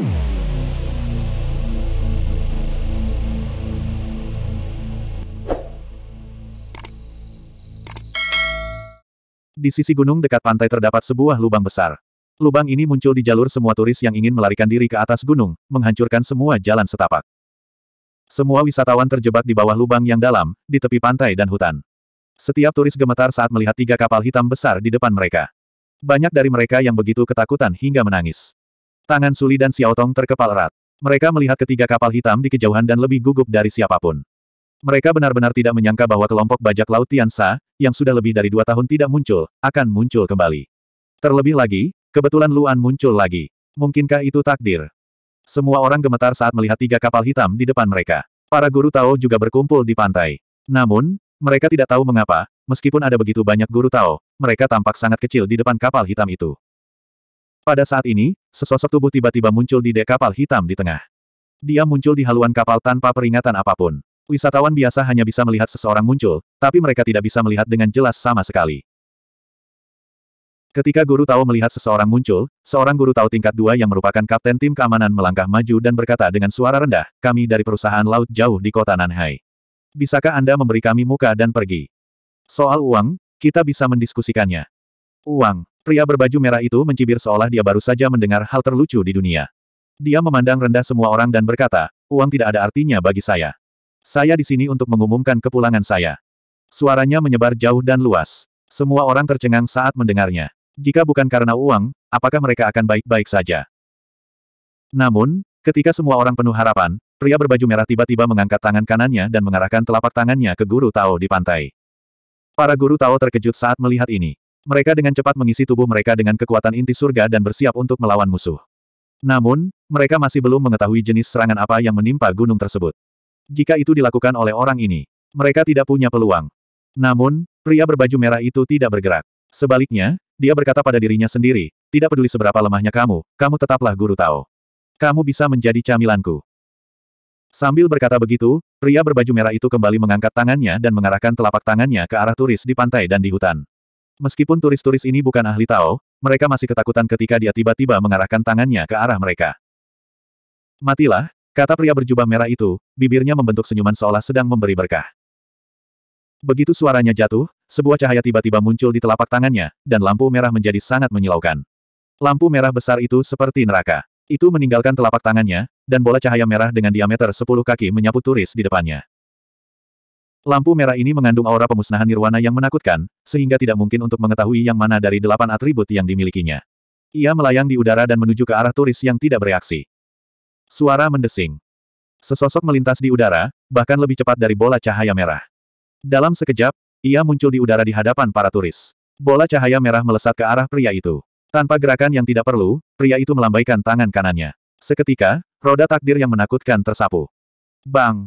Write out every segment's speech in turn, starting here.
Di sisi gunung dekat pantai terdapat sebuah lubang besar. Lubang ini muncul di jalur semua turis yang ingin melarikan diri ke atas gunung, menghancurkan semua jalan setapak. Semua wisatawan terjebak di bawah lubang yang dalam, di tepi pantai dan hutan. Setiap turis gemetar saat melihat tiga kapal hitam besar di depan mereka. Banyak dari mereka yang begitu ketakutan hingga menangis. Tangan Suli dan Xiao Tong terkepal erat. Mereka melihat ketiga kapal hitam di kejauhan dan lebih gugup dari siapapun. Mereka benar-benar tidak menyangka bahwa kelompok bajak laut Tiansa, yang sudah lebih dari dua tahun tidak muncul, akan muncul kembali. Terlebih lagi, kebetulan Luan muncul lagi. Mungkinkah itu takdir? Semua orang gemetar saat melihat tiga kapal hitam di depan mereka. Para guru Tao juga berkumpul di pantai. Namun, mereka tidak tahu mengapa, meskipun ada begitu banyak guru Tao, mereka tampak sangat kecil di depan kapal hitam itu. Pada saat ini, sesosok tubuh tiba-tiba muncul di dek kapal hitam di tengah. Dia muncul di haluan kapal tanpa peringatan apapun. Wisatawan biasa hanya bisa melihat seseorang muncul, tapi mereka tidak bisa melihat dengan jelas sama sekali. Ketika Guru Tao melihat seseorang muncul, seorang Guru Tao tingkat dua yang merupakan kapten tim keamanan melangkah maju dan berkata dengan suara rendah, kami dari perusahaan laut jauh di kota Nanhai. Bisakah Anda memberi kami muka dan pergi? Soal uang, kita bisa mendiskusikannya. Uang, Pria berbaju merah itu mencibir seolah dia baru saja mendengar hal terlucu di dunia. Dia memandang rendah semua orang dan berkata, uang tidak ada artinya bagi saya. Saya di sini untuk mengumumkan kepulangan saya. Suaranya menyebar jauh dan luas. Semua orang tercengang saat mendengarnya. Jika bukan karena uang, apakah mereka akan baik-baik saja? Namun, ketika semua orang penuh harapan, pria berbaju merah tiba-tiba mengangkat tangan kanannya dan mengarahkan telapak tangannya ke guru Tao di pantai. Para guru Tao terkejut saat melihat ini. Mereka dengan cepat mengisi tubuh mereka dengan kekuatan inti surga dan bersiap untuk melawan musuh. Namun, mereka masih belum mengetahui jenis serangan apa yang menimpa gunung tersebut. Jika itu dilakukan oleh orang ini, mereka tidak punya peluang. Namun, pria berbaju merah itu tidak bergerak. Sebaliknya, dia berkata pada dirinya sendiri, tidak peduli seberapa lemahnya kamu, kamu tetaplah guru Tao. Kamu bisa menjadi camilanku. Sambil berkata begitu, pria berbaju merah itu kembali mengangkat tangannya dan mengarahkan telapak tangannya ke arah turis di pantai dan di hutan. Meskipun turis-turis ini bukan ahli Tao, mereka masih ketakutan ketika dia tiba-tiba mengarahkan tangannya ke arah mereka. Matilah, kata pria berjubah merah itu, bibirnya membentuk senyuman seolah sedang memberi berkah. Begitu suaranya jatuh, sebuah cahaya tiba-tiba muncul di telapak tangannya, dan lampu merah menjadi sangat menyilaukan. Lampu merah besar itu seperti neraka. Itu meninggalkan telapak tangannya, dan bola cahaya merah dengan diameter 10 kaki menyapu turis di depannya. Lampu merah ini mengandung aura pemusnahan nirwana yang menakutkan, sehingga tidak mungkin untuk mengetahui yang mana dari delapan atribut yang dimilikinya. Ia melayang di udara dan menuju ke arah turis yang tidak bereaksi. Suara mendesing. Sesosok melintas di udara, bahkan lebih cepat dari bola cahaya merah. Dalam sekejap, ia muncul di udara di hadapan para turis. Bola cahaya merah melesat ke arah pria itu. Tanpa gerakan yang tidak perlu, pria itu melambaikan tangan kanannya. Seketika, roda takdir yang menakutkan tersapu. Bang!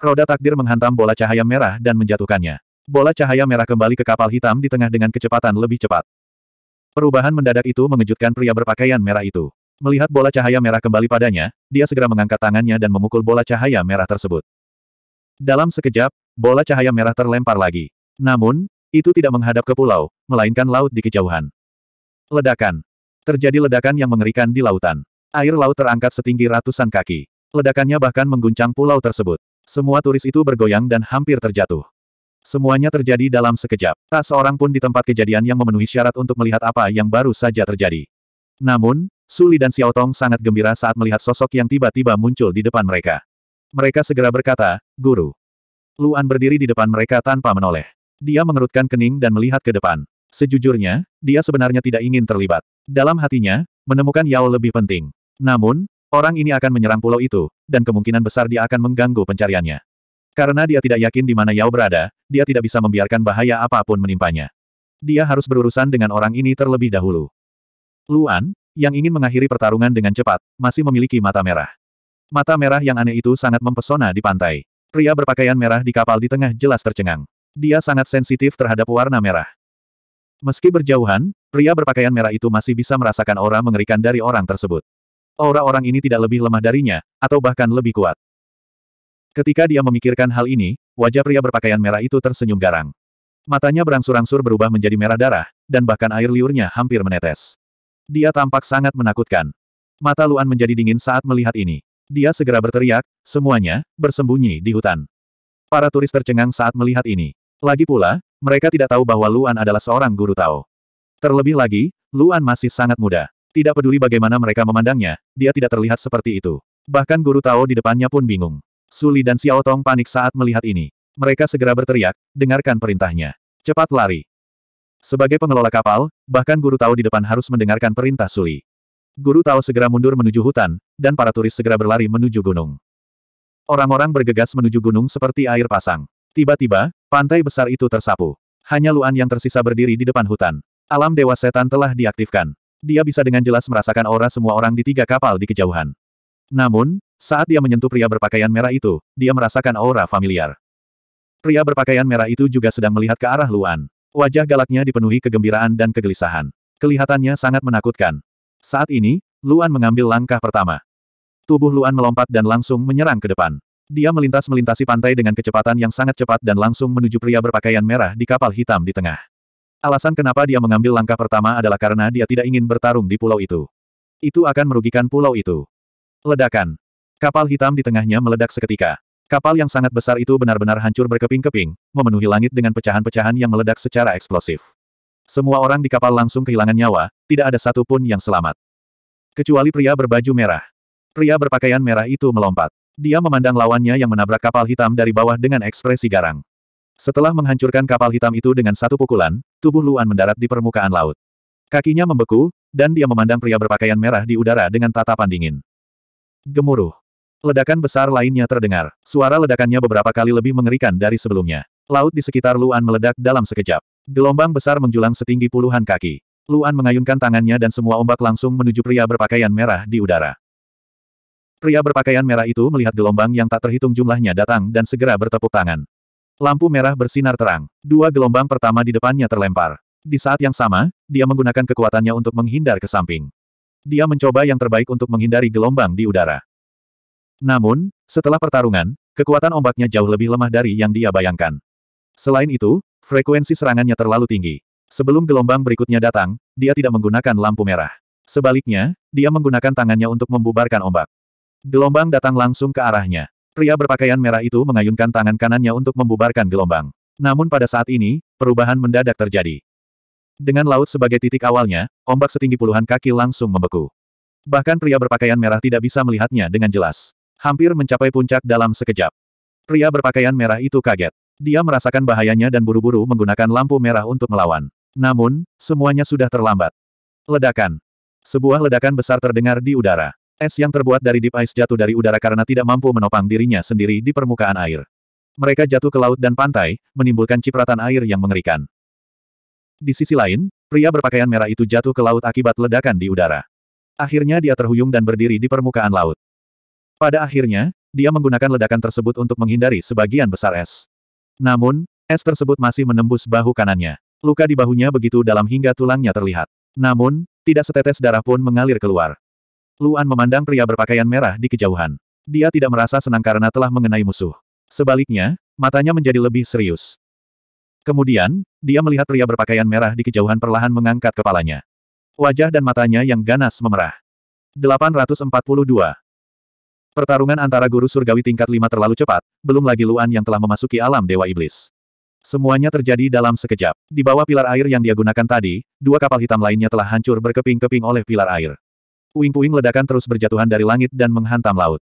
Roda takdir menghantam bola cahaya merah dan menjatuhkannya. Bola cahaya merah kembali ke kapal hitam di tengah dengan kecepatan lebih cepat. Perubahan mendadak itu mengejutkan pria berpakaian merah itu. Melihat bola cahaya merah kembali padanya, dia segera mengangkat tangannya dan memukul bola cahaya merah tersebut. Dalam sekejap, bola cahaya merah terlempar lagi. Namun, itu tidak menghadap ke pulau, melainkan laut di kejauhan. Ledakan. Terjadi ledakan yang mengerikan di lautan. Air laut terangkat setinggi ratusan kaki. Ledakannya bahkan mengguncang pulau tersebut. Semua turis itu bergoyang dan hampir terjatuh. Semuanya terjadi dalam sekejap. Tak seorang pun di tempat kejadian yang memenuhi syarat untuk melihat apa yang baru saja terjadi. Namun, Suli dan Xiao Tong sangat gembira saat melihat sosok yang tiba-tiba muncul di depan mereka. Mereka segera berkata, Guru. Luan berdiri di depan mereka tanpa menoleh. Dia mengerutkan kening dan melihat ke depan. Sejujurnya, dia sebenarnya tidak ingin terlibat. Dalam hatinya, menemukan Yao lebih penting. Namun, Orang ini akan menyerang pulau itu, dan kemungkinan besar dia akan mengganggu pencariannya. Karena dia tidak yakin di mana Yao berada, dia tidak bisa membiarkan bahaya apapun menimpanya. Dia harus berurusan dengan orang ini terlebih dahulu. Luan, yang ingin mengakhiri pertarungan dengan cepat, masih memiliki mata merah. Mata merah yang aneh itu sangat mempesona di pantai. Pria berpakaian merah di kapal di tengah jelas tercengang. Dia sangat sensitif terhadap warna merah. Meski berjauhan, pria berpakaian merah itu masih bisa merasakan aura mengerikan dari orang tersebut aura orang ini tidak lebih lemah darinya, atau bahkan lebih kuat. Ketika dia memikirkan hal ini, wajah pria berpakaian merah itu tersenyum garang. Matanya berangsur-angsur berubah menjadi merah darah, dan bahkan air liurnya hampir menetes. Dia tampak sangat menakutkan. Mata Luan menjadi dingin saat melihat ini. Dia segera berteriak, semuanya, bersembunyi di hutan. Para turis tercengang saat melihat ini. Lagi pula, mereka tidak tahu bahwa Luan adalah seorang guru Tao. Terlebih lagi, Luan masih sangat muda. Tidak peduli bagaimana mereka memandangnya, dia tidak terlihat seperti itu. Bahkan Guru Tao di depannya pun bingung. Suli dan Xiao Tong panik saat melihat ini. Mereka segera berteriak, dengarkan perintahnya. Cepat lari. Sebagai pengelola kapal, bahkan Guru Tao di depan harus mendengarkan perintah Suli. Guru Tao segera mundur menuju hutan, dan para turis segera berlari menuju gunung. Orang-orang bergegas menuju gunung seperti air pasang. Tiba-tiba, pantai besar itu tersapu. Hanya Luan yang tersisa berdiri di depan hutan. Alam Dewa Setan telah diaktifkan. Dia bisa dengan jelas merasakan aura semua orang di tiga kapal di kejauhan. Namun, saat dia menyentuh pria berpakaian merah itu, dia merasakan aura familiar. Pria berpakaian merah itu juga sedang melihat ke arah Luan. Wajah galaknya dipenuhi kegembiraan dan kegelisahan. Kelihatannya sangat menakutkan. Saat ini, Luan mengambil langkah pertama. Tubuh Luan melompat dan langsung menyerang ke depan. Dia melintas melintasi pantai dengan kecepatan yang sangat cepat dan langsung menuju pria berpakaian merah di kapal hitam di tengah. Alasan kenapa dia mengambil langkah pertama adalah karena dia tidak ingin bertarung di pulau itu. Itu akan merugikan pulau itu. Ledakan. Kapal hitam di tengahnya meledak seketika. Kapal yang sangat besar itu benar-benar hancur berkeping-keping, memenuhi langit dengan pecahan-pecahan yang meledak secara eksplosif. Semua orang di kapal langsung kehilangan nyawa, tidak ada satu pun yang selamat. Kecuali pria berbaju merah. Pria berpakaian merah itu melompat. Dia memandang lawannya yang menabrak kapal hitam dari bawah dengan ekspresi garang. Setelah menghancurkan kapal hitam itu dengan satu pukulan, tubuh Luan mendarat di permukaan laut. Kakinya membeku, dan dia memandang pria berpakaian merah di udara dengan tatapan dingin. Gemuruh. Ledakan besar lainnya terdengar. Suara ledakannya beberapa kali lebih mengerikan dari sebelumnya. Laut di sekitar Luan meledak dalam sekejap. Gelombang besar menjulang setinggi puluhan kaki. Luan mengayunkan tangannya dan semua ombak langsung menuju pria berpakaian merah di udara. Pria berpakaian merah itu melihat gelombang yang tak terhitung jumlahnya datang dan segera bertepuk tangan. Lampu merah bersinar terang. Dua gelombang pertama di depannya terlempar. Di saat yang sama, dia menggunakan kekuatannya untuk menghindar ke samping. Dia mencoba yang terbaik untuk menghindari gelombang di udara. Namun, setelah pertarungan, kekuatan ombaknya jauh lebih lemah dari yang dia bayangkan. Selain itu, frekuensi serangannya terlalu tinggi. Sebelum gelombang berikutnya datang, dia tidak menggunakan lampu merah. Sebaliknya, dia menggunakan tangannya untuk membubarkan ombak. Gelombang datang langsung ke arahnya. Pria berpakaian merah itu mengayunkan tangan kanannya untuk membubarkan gelombang. Namun pada saat ini, perubahan mendadak terjadi. Dengan laut sebagai titik awalnya, ombak setinggi puluhan kaki langsung membeku. Bahkan pria berpakaian merah tidak bisa melihatnya dengan jelas. Hampir mencapai puncak dalam sekejap. Pria berpakaian merah itu kaget. Dia merasakan bahayanya dan buru-buru menggunakan lampu merah untuk melawan. Namun, semuanya sudah terlambat. Ledakan. Sebuah ledakan besar terdengar di udara. Es yang terbuat dari deep ice jatuh dari udara karena tidak mampu menopang dirinya sendiri di permukaan air. Mereka jatuh ke laut dan pantai, menimbulkan cipratan air yang mengerikan. Di sisi lain, pria berpakaian merah itu jatuh ke laut akibat ledakan di udara. Akhirnya dia terhuyung dan berdiri di permukaan laut. Pada akhirnya, dia menggunakan ledakan tersebut untuk menghindari sebagian besar es. Namun, es tersebut masih menembus bahu kanannya. Luka di bahunya begitu dalam hingga tulangnya terlihat. Namun, tidak setetes darah pun mengalir keluar. Luan memandang pria berpakaian merah di kejauhan. Dia tidak merasa senang karena telah mengenai musuh. Sebaliknya, matanya menjadi lebih serius. Kemudian, dia melihat pria berpakaian merah di kejauhan perlahan mengangkat kepalanya. Wajah dan matanya yang ganas memerah. 842. Pertarungan antara guru surgawi tingkat 5 terlalu cepat, belum lagi Luan yang telah memasuki alam Dewa Iblis. Semuanya terjadi dalam sekejap. Di bawah pilar air yang dia gunakan tadi, dua kapal hitam lainnya telah hancur berkeping-keping oleh pilar air. Puing-puing ledakan terus berjatuhan dari langit dan menghantam laut.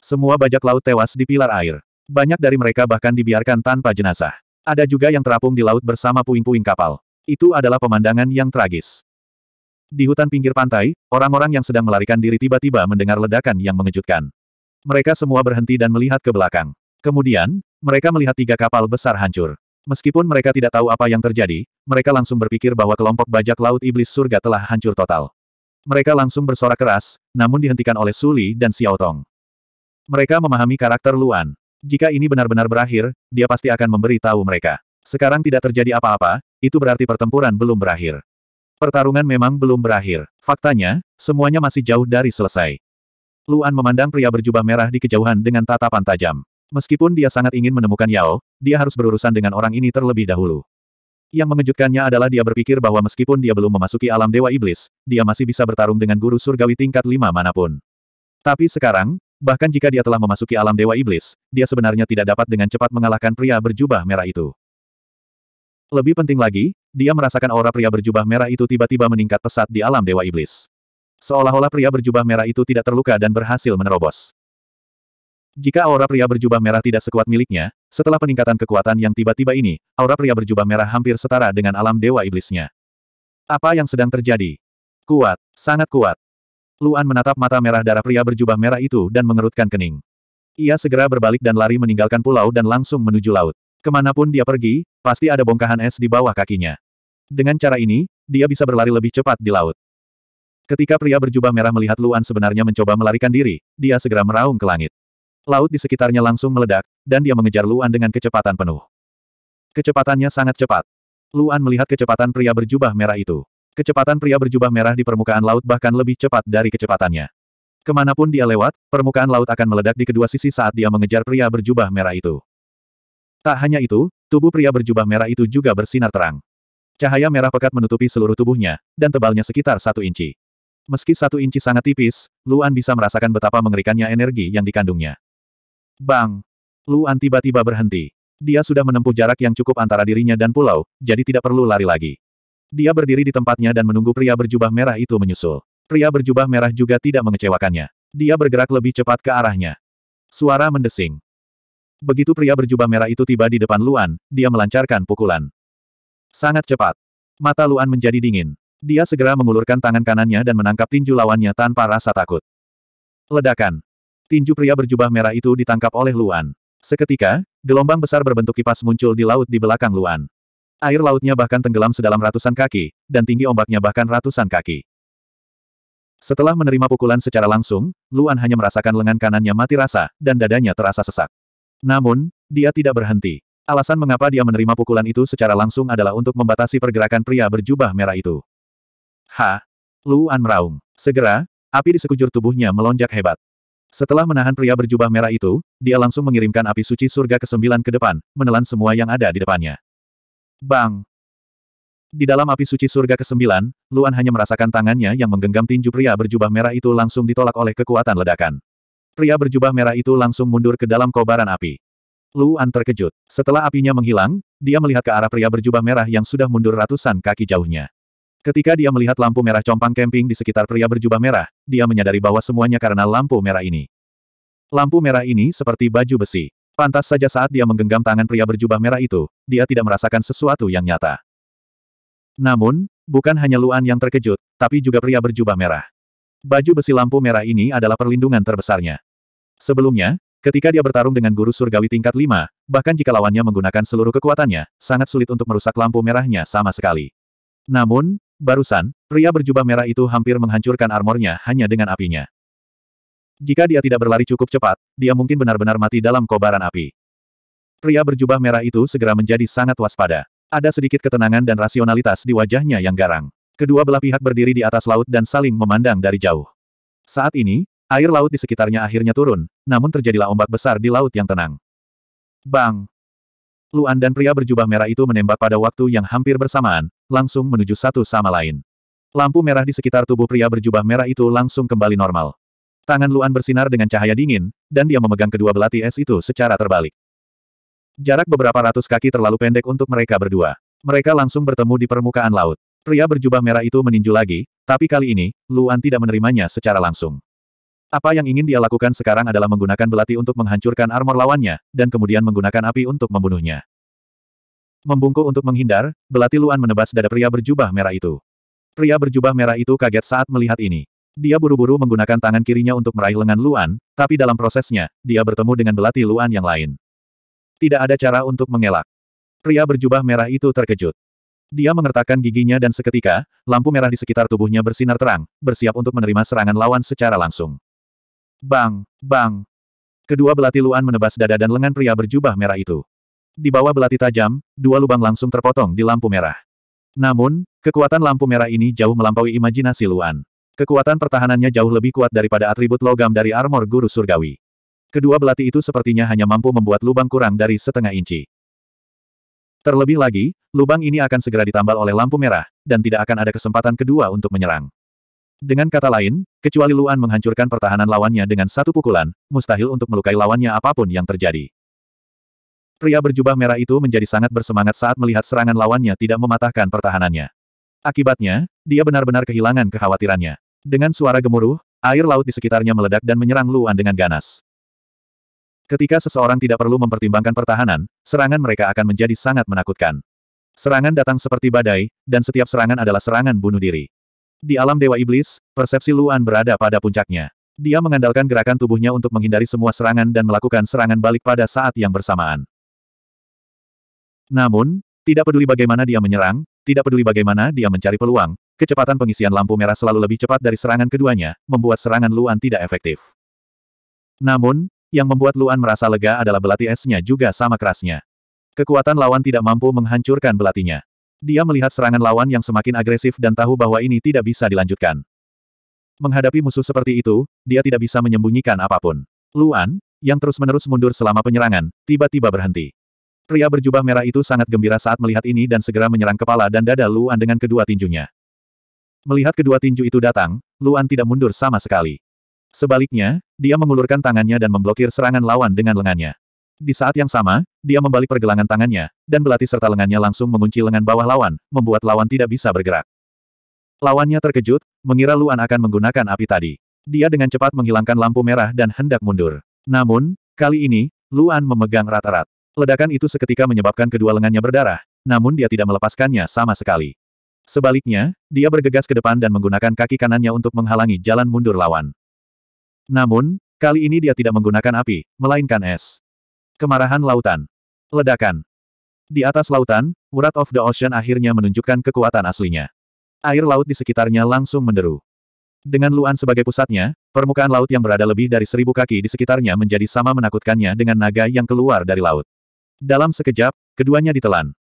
Semua bajak laut tewas di pilar air. Banyak dari mereka bahkan dibiarkan tanpa jenazah. Ada juga yang terapung di laut bersama puing-puing kapal. Itu adalah pemandangan yang tragis. Di hutan pinggir pantai, orang-orang yang sedang melarikan diri tiba-tiba mendengar ledakan yang mengejutkan. Mereka semua berhenti dan melihat ke belakang. Kemudian, mereka melihat tiga kapal besar hancur. Meskipun mereka tidak tahu apa yang terjadi, mereka langsung berpikir bahwa kelompok bajak laut iblis surga telah hancur total. Mereka langsung bersorak keras, namun dihentikan oleh Suli dan Xiao Tong. Mereka memahami karakter Luan. Jika ini benar-benar berakhir, dia pasti akan memberi tahu mereka. Sekarang tidak terjadi apa-apa, itu berarti pertempuran belum berakhir. Pertarungan memang belum berakhir. Faktanya, semuanya masih jauh dari selesai. Luan memandang pria berjubah merah di kejauhan dengan tatapan tajam. Meskipun dia sangat ingin menemukan Yao, dia harus berurusan dengan orang ini terlebih dahulu. Yang mengejutkannya adalah dia berpikir bahwa meskipun dia belum memasuki alam Dewa Iblis, dia masih bisa bertarung dengan guru surgawi tingkat lima manapun. Tapi sekarang, bahkan jika dia telah memasuki alam Dewa Iblis, dia sebenarnya tidak dapat dengan cepat mengalahkan pria berjubah merah itu. Lebih penting lagi, dia merasakan aura pria berjubah merah itu tiba-tiba meningkat pesat di alam Dewa Iblis. Seolah-olah pria berjubah merah itu tidak terluka dan berhasil menerobos. Jika aura pria berjubah merah tidak sekuat miliknya, setelah peningkatan kekuatan yang tiba-tiba ini, aura pria berjubah merah hampir setara dengan alam dewa iblisnya. Apa yang sedang terjadi? Kuat, sangat kuat. Luan menatap mata merah darah pria berjubah merah itu dan mengerutkan kening. Ia segera berbalik dan lari meninggalkan pulau dan langsung menuju laut. Kemanapun dia pergi, pasti ada bongkahan es di bawah kakinya. Dengan cara ini, dia bisa berlari lebih cepat di laut. Ketika pria berjubah merah melihat Luan sebenarnya mencoba melarikan diri, dia segera meraung ke langit. Laut di sekitarnya langsung meledak, dan dia mengejar Luan dengan kecepatan penuh. Kecepatannya sangat cepat. Luan melihat kecepatan pria berjubah merah itu. Kecepatan pria berjubah merah di permukaan laut bahkan lebih cepat dari kecepatannya. Kemanapun dia lewat, permukaan laut akan meledak di kedua sisi saat dia mengejar pria berjubah merah itu. Tak hanya itu, tubuh pria berjubah merah itu juga bersinar terang. Cahaya merah pekat menutupi seluruh tubuhnya, dan tebalnya sekitar satu inci. Meski satu inci sangat tipis, Luan bisa merasakan betapa mengerikannya energi yang dikandungnya. Bang! Luan tiba-tiba berhenti. Dia sudah menempuh jarak yang cukup antara dirinya dan pulau, jadi tidak perlu lari lagi. Dia berdiri di tempatnya dan menunggu pria berjubah merah itu menyusul. Pria berjubah merah juga tidak mengecewakannya. Dia bergerak lebih cepat ke arahnya. Suara mendesing. Begitu pria berjubah merah itu tiba di depan Luan, dia melancarkan pukulan. Sangat cepat. Mata Luan menjadi dingin. Dia segera mengulurkan tangan kanannya dan menangkap tinju lawannya tanpa rasa takut. Ledakan. Tinju pria berjubah merah itu ditangkap oleh Luan. Seketika, gelombang besar berbentuk kipas muncul di laut di belakang Luan. Air lautnya bahkan tenggelam sedalam ratusan kaki, dan tinggi ombaknya bahkan ratusan kaki. Setelah menerima pukulan secara langsung, Luan hanya merasakan lengan kanannya mati rasa, dan dadanya terasa sesak. Namun, dia tidak berhenti. Alasan mengapa dia menerima pukulan itu secara langsung adalah untuk membatasi pergerakan pria berjubah merah itu. Ha! Luan meraung. Segera, api di sekujur tubuhnya melonjak hebat. Setelah menahan pria berjubah merah itu, dia langsung mengirimkan api suci surga ke sembilan ke depan, menelan semua yang ada di depannya. Bang! Di dalam api suci surga ke sembilan, Luan hanya merasakan tangannya yang menggenggam tinju pria berjubah merah itu langsung ditolak oleh kekuatan ledakan. Pria berjubah merah itu langsung mundur ke dalam kobaran api. Luan terkejut. Setelah apinya menghilang, dia melihat ke arah pria berjubah merah yang sudah mundur ratusan kaki jauhnya. Ketika dia melihat lampu merah compang camping di sekitar pria berjubah merah, dia menyadari bahwa semuanya karena lampu merah ini. Lampu merah ini seperti baju besi. Pantas saja saat dia menggenggam tangan pria berjubah merah itu, dia tidak merasakan sesuatu yang nyata. Namun, bukan hanya Luan yang terkejut, tapi juga pria berjubah merah. Baju besi lampu merah ini adalah perlindungan terbesarnya. Sebelumnya, ketika dia bertarung dengan guru surgawi tingkat 5, bahkan jika lawannya menggunakan seluruh kekuatannya, sangat sulit untuk merusak lampu merahnya sama sekali. Namun, Barusan, pria berjubah merah itu hampir menghancurkan armornya hanya dengan apinya. Jika dia tidak berlari cukup cepat, dia mungkin benar-benar mati dalam kobaran api. Pria berjubah merah itu segera menjadi sangat waspada. Ada sedikit ketenangan dan rasionalitas di wajahnya yang garang. Kedua belah pihak berdiri di atas laut dan saling memandang dari jauh. Saat ini, air laut di sekitarnya akhirnya turun, namun terjadilah ombak besar di laut yang tenang. Bang! Luan dan pria berjubah merah itu menembak pada waktu yang hampir bersamaan, langsung menuju satu sama lain. Lampu merah di sekitar tubuh pria berjubah merah itu langsung kembali normal. Tangan Luan bersinar dengan cahaya dingin, dan dia memegang kedua belati es itu secara terbalik. Jarak beberapa ratus kaki terlalu pendek untuk mereka berdua. Mereka langsung bertemu di permukaan laut. Pria berjubah merah itu meninju lagi, tapi kali ini, Luan tidak menerimanya secara langsung. Apa yang ingin dia lakukan sekarang adalah menggunakan belati untuk menghancurkan armor lawannya, dan kemudian menggunakan api untuk membunuhnya. Membungkuk untuk menghindar, belati Luan menebas dada pria berjubah merah itu. Pria berjubah merah itu kaget saat melihat ini. Dia buru-buru menggunakan tangan kirinya untuk meraih lengan Luan, tapi dalam prosesnya, dia bertemu dengan belati Luan yang lain. Tidak ada cara untuk mengelak. Pria berjubah merah itu terkejut. Dia mengertakkan giginya dan seketika, lampu merah di sekitar tubuhnya bersinar terang, bersiap untuk menerima serangan lawan secara langsung. Bang, bang. Kedua belati Luan menebas dada dan lengan pria berjubah merah itu. Di bawah belati tajam, dua lubang langsung terpotong di lampu merah. Namun, kekuatan lampu merah ini jauh melampaui imajinasi Luan. Kekuatan pertahanannya jauh lebih kuat daripada atribut logam dari armor guru surgawi. Kedua belati itu sepertinya hanya mampu membuat lubang kurang dari setengah inci. Terlebih lagi, lubang ini akan segera ditambal oleh lampu merah, dan tidak akan ada kesempatan kedua untuk menyerang. Dengan kata lain, kecuali Luan menghancurkan pertahanan lawannya dengan satu pukulan, mustahil untuk melukai lawannya apapun yang terjadi. Pria berjubah merah itu menjadi sangat bersemangat saat melihat serangan lawannya tidak mematahkan pertahanannya. Akibatnya, dia benar-benar kehilangan kekhawatirannya. Dengan suara gemuruh, air laut di sekitarnya meledak dan menyerang Luan dengan ganas. Ketika seseorang tidak perlu mempertimbangkan pertahanan, serangan mereka akan menjadi sangat menakutkan. Serangan datang seperti badai, dan setiap serangan adalah serangan bunuh diri. Di alam Dewa Iblis, persepsi Luan berada pada puncaknya. Dia mengandalkan gerakan tubuhnya untuk menghindari semua serangan dan melakukan serangan balik pada saat yang bersamaan. Namun, tidak peduli bagaimana dia menyerang, tidak peduli bagaimana dia mencari peluang, kecepatan pengisian lampu merah selalu lebih cepat dari serangan keduanya, membuat serangan Luan tidak efektif. Namun, yang membuat Luan merasa lega adalah belati esnya juga sama kerasnya. Kekuatan lawan tidak mampu menghancurkan belatinya. Dia melihat serangan lawan yang semakin agresif dan tahu bahwa ini tidak bisa dilanjutkan. Menghadapi musuh seperti itu, dia tidak bisa menyembunyikan apapun. Luan, yang terus-menerus mundur selama penyerangan, tiba-tiba berhenti. Pria berjubah merah itu sangat gembira saat melihat ini dan segera menyerang kepala dan dada Luan dengan kedua tinjunya. Melihat kedua tinju itu datang, Luan tidak mundur sama sekali. Sebaliknya, dia mengulurkan tangannya dan memblokir serangan lawan dengan lengannya. Di saat yang sama, dia membalik pergelangan tangannya, dan belati serta lengannya langsung mengunci lengan bawah lawan, membuat lawan tidak bisa bergerak. Lawannya terkejut, mengira Luan akan menggunakan api tadi. Dia dengan cepat menghilangkan lampu merah dan hendak mundur. Namun, kali ini, Luan memegang rata rat Ledakan itu seketika menyebabkan kedua lengannya berdarah, namun dia tidak melepaskannya sama sekali. Sebaliknya, dia bergegas ke depan dan menggunakan kaki kanannya untuk menghalangi jalan mundur lawan. Namun, kali ini dia tidak menggunakan api, melainkan es. Kemarahan lautan. Ledakan. Di atas lautan, Wrath of the Ocean akhirnya menunjukkan kekuatan aslinya. Air laut di sekitarnya langsung menderu. Dengan Luan sebagai pusatnya, permukaan laut yang berada lebih dari seribu kaki di sekitarnya menjadi sama menakutkannya dengan naga yang keluar dari laut. Dalam sekejap, keduanya ditelan.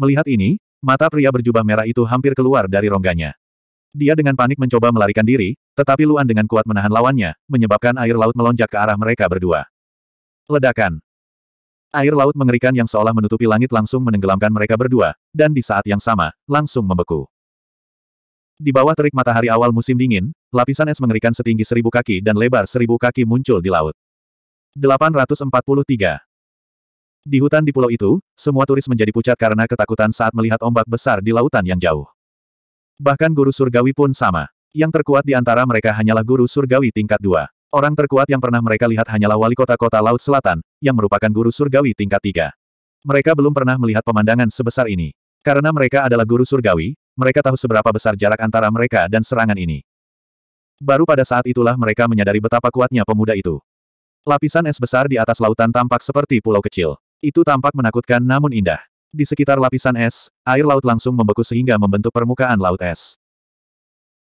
Melihat ini, mata pria berjubah merah itu hampir keluar dari rongganya. Dia dengan panik mencoba melarikan diri, tetapi Luan dengan kuat menahan lawannya, menyebabkan air laut melonjak ke arah mereka berdua. Ledakan. Air laut mengerikan yang seolah menutupi langit langsung menenggelamkan mereka berdua, dan di saat yang sama, langsung membeku. Di bawah terik matahari awal musim dingin, lapisan es mengerikan setinggi seribu kaki dan lebar seribu kaki muncul di laut. 843. Di hutan di pulau itu, semua turis menjadi pucat karena ketakutan saat melihat ombak besar di lautan yang jauh. Bahkan guru surgawi pun sama. Yang terkuat di antara mereka hanyalah guru surgawi tingkat dua. Orang terkuat yang pernah mereka lihat hanyalah wali kota-kota Laut Selatan, yang merupakan guru surgawi tingkat tiga. Mereka belum pernah melihat pemandangan sebesar ini. Karena mereka adalah guru surgawi, mereka tahu seberapa besar jarak antara mereka dan serangan ini. Baru pada saat itulah mereka menyadari betapa kuatnya pemuda itu. Lapisan es besar di atas lautan tampak seperti pulau kecil. Itu tampak menakutkan namun indah. Di sekitar lapisan es, air laut langsung membeku sehingga membentuk permukaan laut es.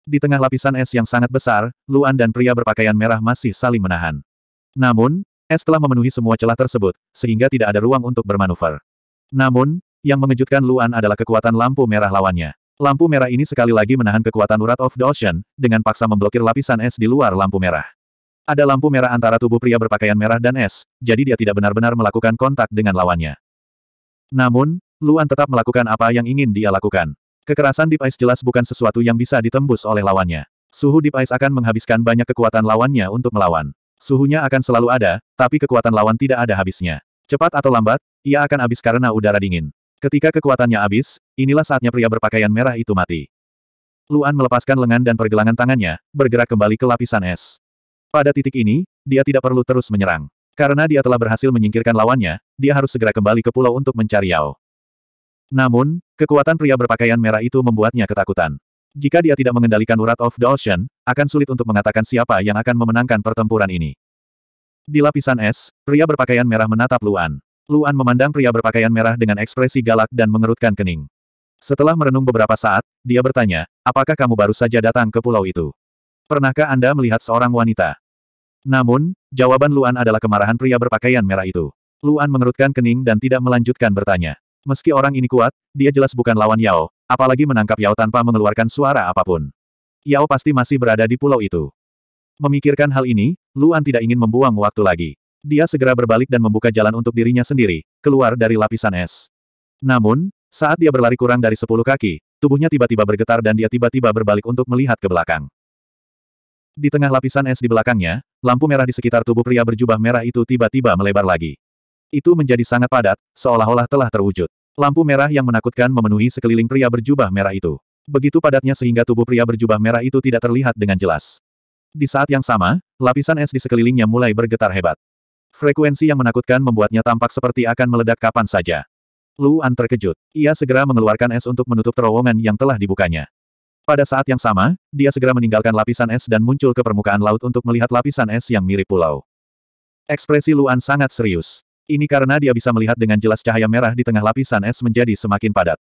Di tengah lapisan es yang sangat besar, Luan dan pria berpakaian merah masih saling menahan. Namun, es telah memenuhi semua celah tersebut, sehingga tidak ada ruang untuk bermanuver. Namun, yang mengejutkan Luan adalah kekuatan lampu merah lawannya. Lampu merah ini sekali lagi menahan kekuatan urat of the ocean, dengan paksa memblokir lapisan es di luar lampu merah. Ada lampu merah antara tubuh pria berpakaian merah dan es, jadi dia tidak benar-benar melakukan kontak dengan lawannya. Namun, Luan tetap melakukan apa yang ingin dia lakukan. Kekerasan di Ice jelas bukan sesuatu yang bisa ditembus oleh lawannya. Suhu di Ice akan menghabiskan banyak kekuatan lawannya untuk melawan. Suhunya akan selalu ada, tapi kekuatan lawan tidak ada habisnya. Cepat atau lambat, ia akan habis karena udara dingin. Ketika kekuatannya habis, inilah saatnya pria berpakaian merah itu mati. Luan melepaskan lengan dan pergelangan tangannya, bergerak kembali ke lapisan es. Pada titik ini, dia tidak perlu terus menyerang. Karena dia telah berhasil menyingkirkan lawannya, dia harus segera kembali ke pulau untuk mencari Yao. Namun, kekuatan pria berpakaian merah itu membuatnya ketakutan. Jika dia tidak mengendalikan urat of the ocean, akan sulit untuk mengatakan siapa yang akan memenangkan pertempuran ini. Di lapisan es, pria berpakaian merah menatap Luan. Luan memandang pria berpakaian merah dengan ekspresi galak dan mengerutkan kening. Setelah merenung beberapa saat, dia bertanya, apakah kamu baru saja datang ke pulau itu? Pernahkah Anda melihat seorang wanita? Namun, jawaban Luan adalah kemarahan pria berpakaian merah itu. Luan mengerutkan kening dan tidak melanjutkan bertanya. Meski orang ini kuat, dia jelas bukan lawan Yao, apalagi menangkap Yao tanpa mengeluarkan suara apapun. Yao pasti masih berada di pulau itu. Memikirkan hal ini, Luan tidak ingin membuang waktu lagi. Dia segera berbalik dan membuka jalan untuk dirinya sendiri, keluar dari lapisan es. Namun, saat dia berlari kurang dari sepuluh kaki, tubuhnya tiba-tiba bergetar dan dia tiba-tiba berbalik untuk melihat ke belakang. Di tengah lapisan es di belakangnya, lampu merah di sekitar tubuh pria berjubah merah itu tiba-tiba melebar lagi. Itu menjadi sangat padat, seolah-olah telah terwujud. Lampu merah yang menakutkan memenuhi sekeliling pria berjubah merah itu. Begitu padatnya sehingga tubuh pria berjubah merah itu tidak terlihat dengan jelas. Di saat yang sama, lapisan es di sekelilingnya mulai bergetar hebat. Frekuensi yang menakutkan membuatnya tampak seperti akan meledak kapan saja. Luan terkejut. Ia segera mengeluarkan es untuk menutup terowongan yang telah dibukanya. Pada saat yang sama, dia segera meninggalkan lapisan es dan muncul ke permukaan laut untuk melihat lapisan es yang mirip pulau. Ekspresi Luan sangat serius. Ini karena dia bisa melihat dengan jelas cahaya merah di tengah lapisan es menjadi semakin padat.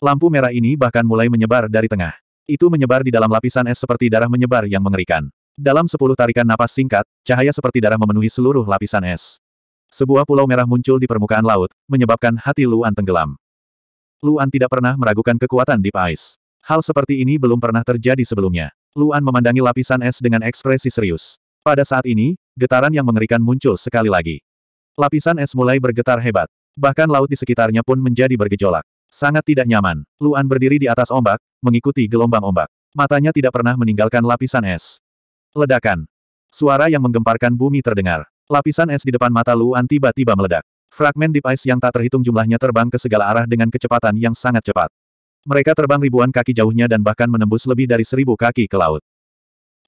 Lampu merah ini bahkan mulai menyebar dari tengah. Itu menyebar di dalam lapisan es seperti darah menyebar yang mengerikan. Dalam sepuluh tarikan napas singkat, cahaya seperti darah memenuhi seluruh lapisan es. Sebuah pulau merah muncul di permukaan laut, menyebabkan hati Luan tenggelam. Luan tidak pernah meragukan kekuatan Deep Ice. Hal seperti ini belum pernah terjadi sebelumnya. Luan memandangi lapisan es dengan ekspresi serius. Pada saat ini, getaran yang mengerikan muncul sekali lagi. Lapisan es mulai bergetar hebat. Bahkan laut di sekitarnya pun menjadi bergejolak. Sangat tidak nyaman. Luan berdiri di atas ombak, mengikuti gelombang ombak. Matanya tidak pernah meninggalkan lapisan es. Ledakan. Suara yang menggemparkan bumi terdengar. Lapisan es di depan mata Luan tiba-tiba meledak. Fragmen deep ice yang tak terhitung jumlahnya terbang ke segala arah dengan kecepatan yang sangat cepat. Mereka terbang ribuan kaki jauhnya dan bahkan menembus lebih dari seribu kaki ke laut.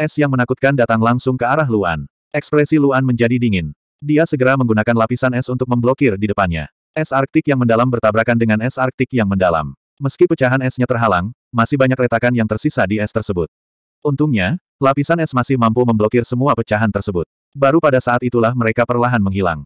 Es yang menakutkan datang langsung ke arah Luan. Ekspresi Luan menjadi dingin. Dia segera menggunakan lapisan es untuk memblokir di depannya. Es Arktik yang mendalam bertabrakan dengan es Arktik yang mendalam. Meski pecahan esnya terhalang, masih banyak retakan yang tersisa di es tersebut. Untungnya, lapisan es masih mampu memblokir semua pecahan tersebut. Baru pada saat itulah mereka perlahan menghilang.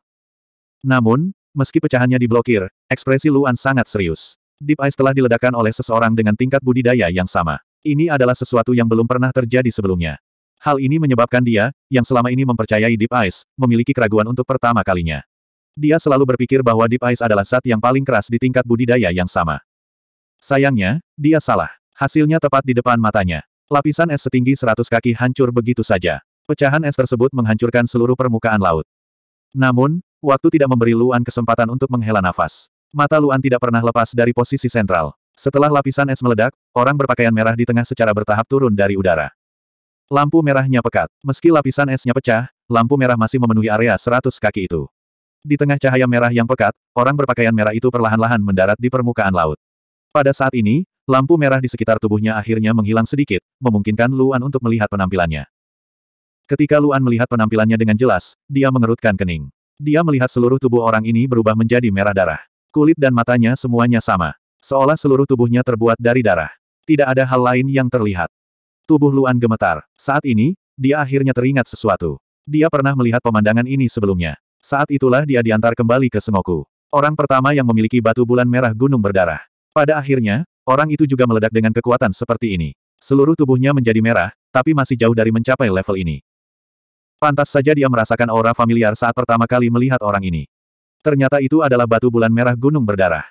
Namun, meski pecahannya diblokir, ekspresi Luan sangat serius. Deep Ice telah diledakkan oleh seseorang dengan tingkat budidaya yang sama. Ini adalah sesuatu yang belum pernah terjadi sebelumnya. Hal ini menyebabkan dia, yang selama ini mempercayai Deep Ice, memiliki keraguan untuk pertama kalinya. Dia selalu berpikir bahwa Deep Ice adalah zat yang paling keras di tingkat budidaya yang sama. Sayangnya, dia salah. Hasilnya tepat di depan matanya. Lapisan es setinggi 100 kaki hancur begitu saja. Pecahan es tersebut menghancurkan seluruh permukaan laut. Namun, waktu tidak memberi Luan kesempatan untuk menghela nafas. Mata Luan tidak pernah lepas dari posisi sentral. Setelah lapisan es meledak, orang berpakaian merah di tengah secara bertahap turun dari udara. Lampu merahnya pekat. Meski lapisan esnya pecah, lampu merah masih memenuhi area seratus kaki itu. Di tengah cahaya merah yang pekat, orang berpakaian merah itu perlahan-lahan mendarat di permukaan laut. Pada saat ini, lampu merah di sekitar tubuhnya akhirnya menghilang sedikit, memungkinkan Luan untuk melihat penampilannya. Ketika Luan melihat penampilannya dengan jelas, dia mengerutkan kening. Dia melihat seluruh tubuh orang ini berubah menjadi merah darah. Kulit dan matanya semuanya sama. Seolah seluruh tubuhnya terbuat dari darah. Tidak ada hal lain yang terlihat. Tubuh Luan gemetar. Saat ini, dia akhirnya teringat sesuatu. Dia pernah melihat pemandangan ini sebelumnya. Saat itulah dia diantar kembali ke Sengoku. Orang pertama yang memiliki batu bulan merah gunung berdarah. Pada akhirnya, orang itu juga meledak dengan kekuatan seperti ini. Seluruh tubuhnya menjadi merah, tapi masih jauh dari mencapai level ini. Pantas saja dia merasakan aura familiar saat pertama kali melihat orang ini. Ternyata itu adalah batu bulan merah gunung berdarah.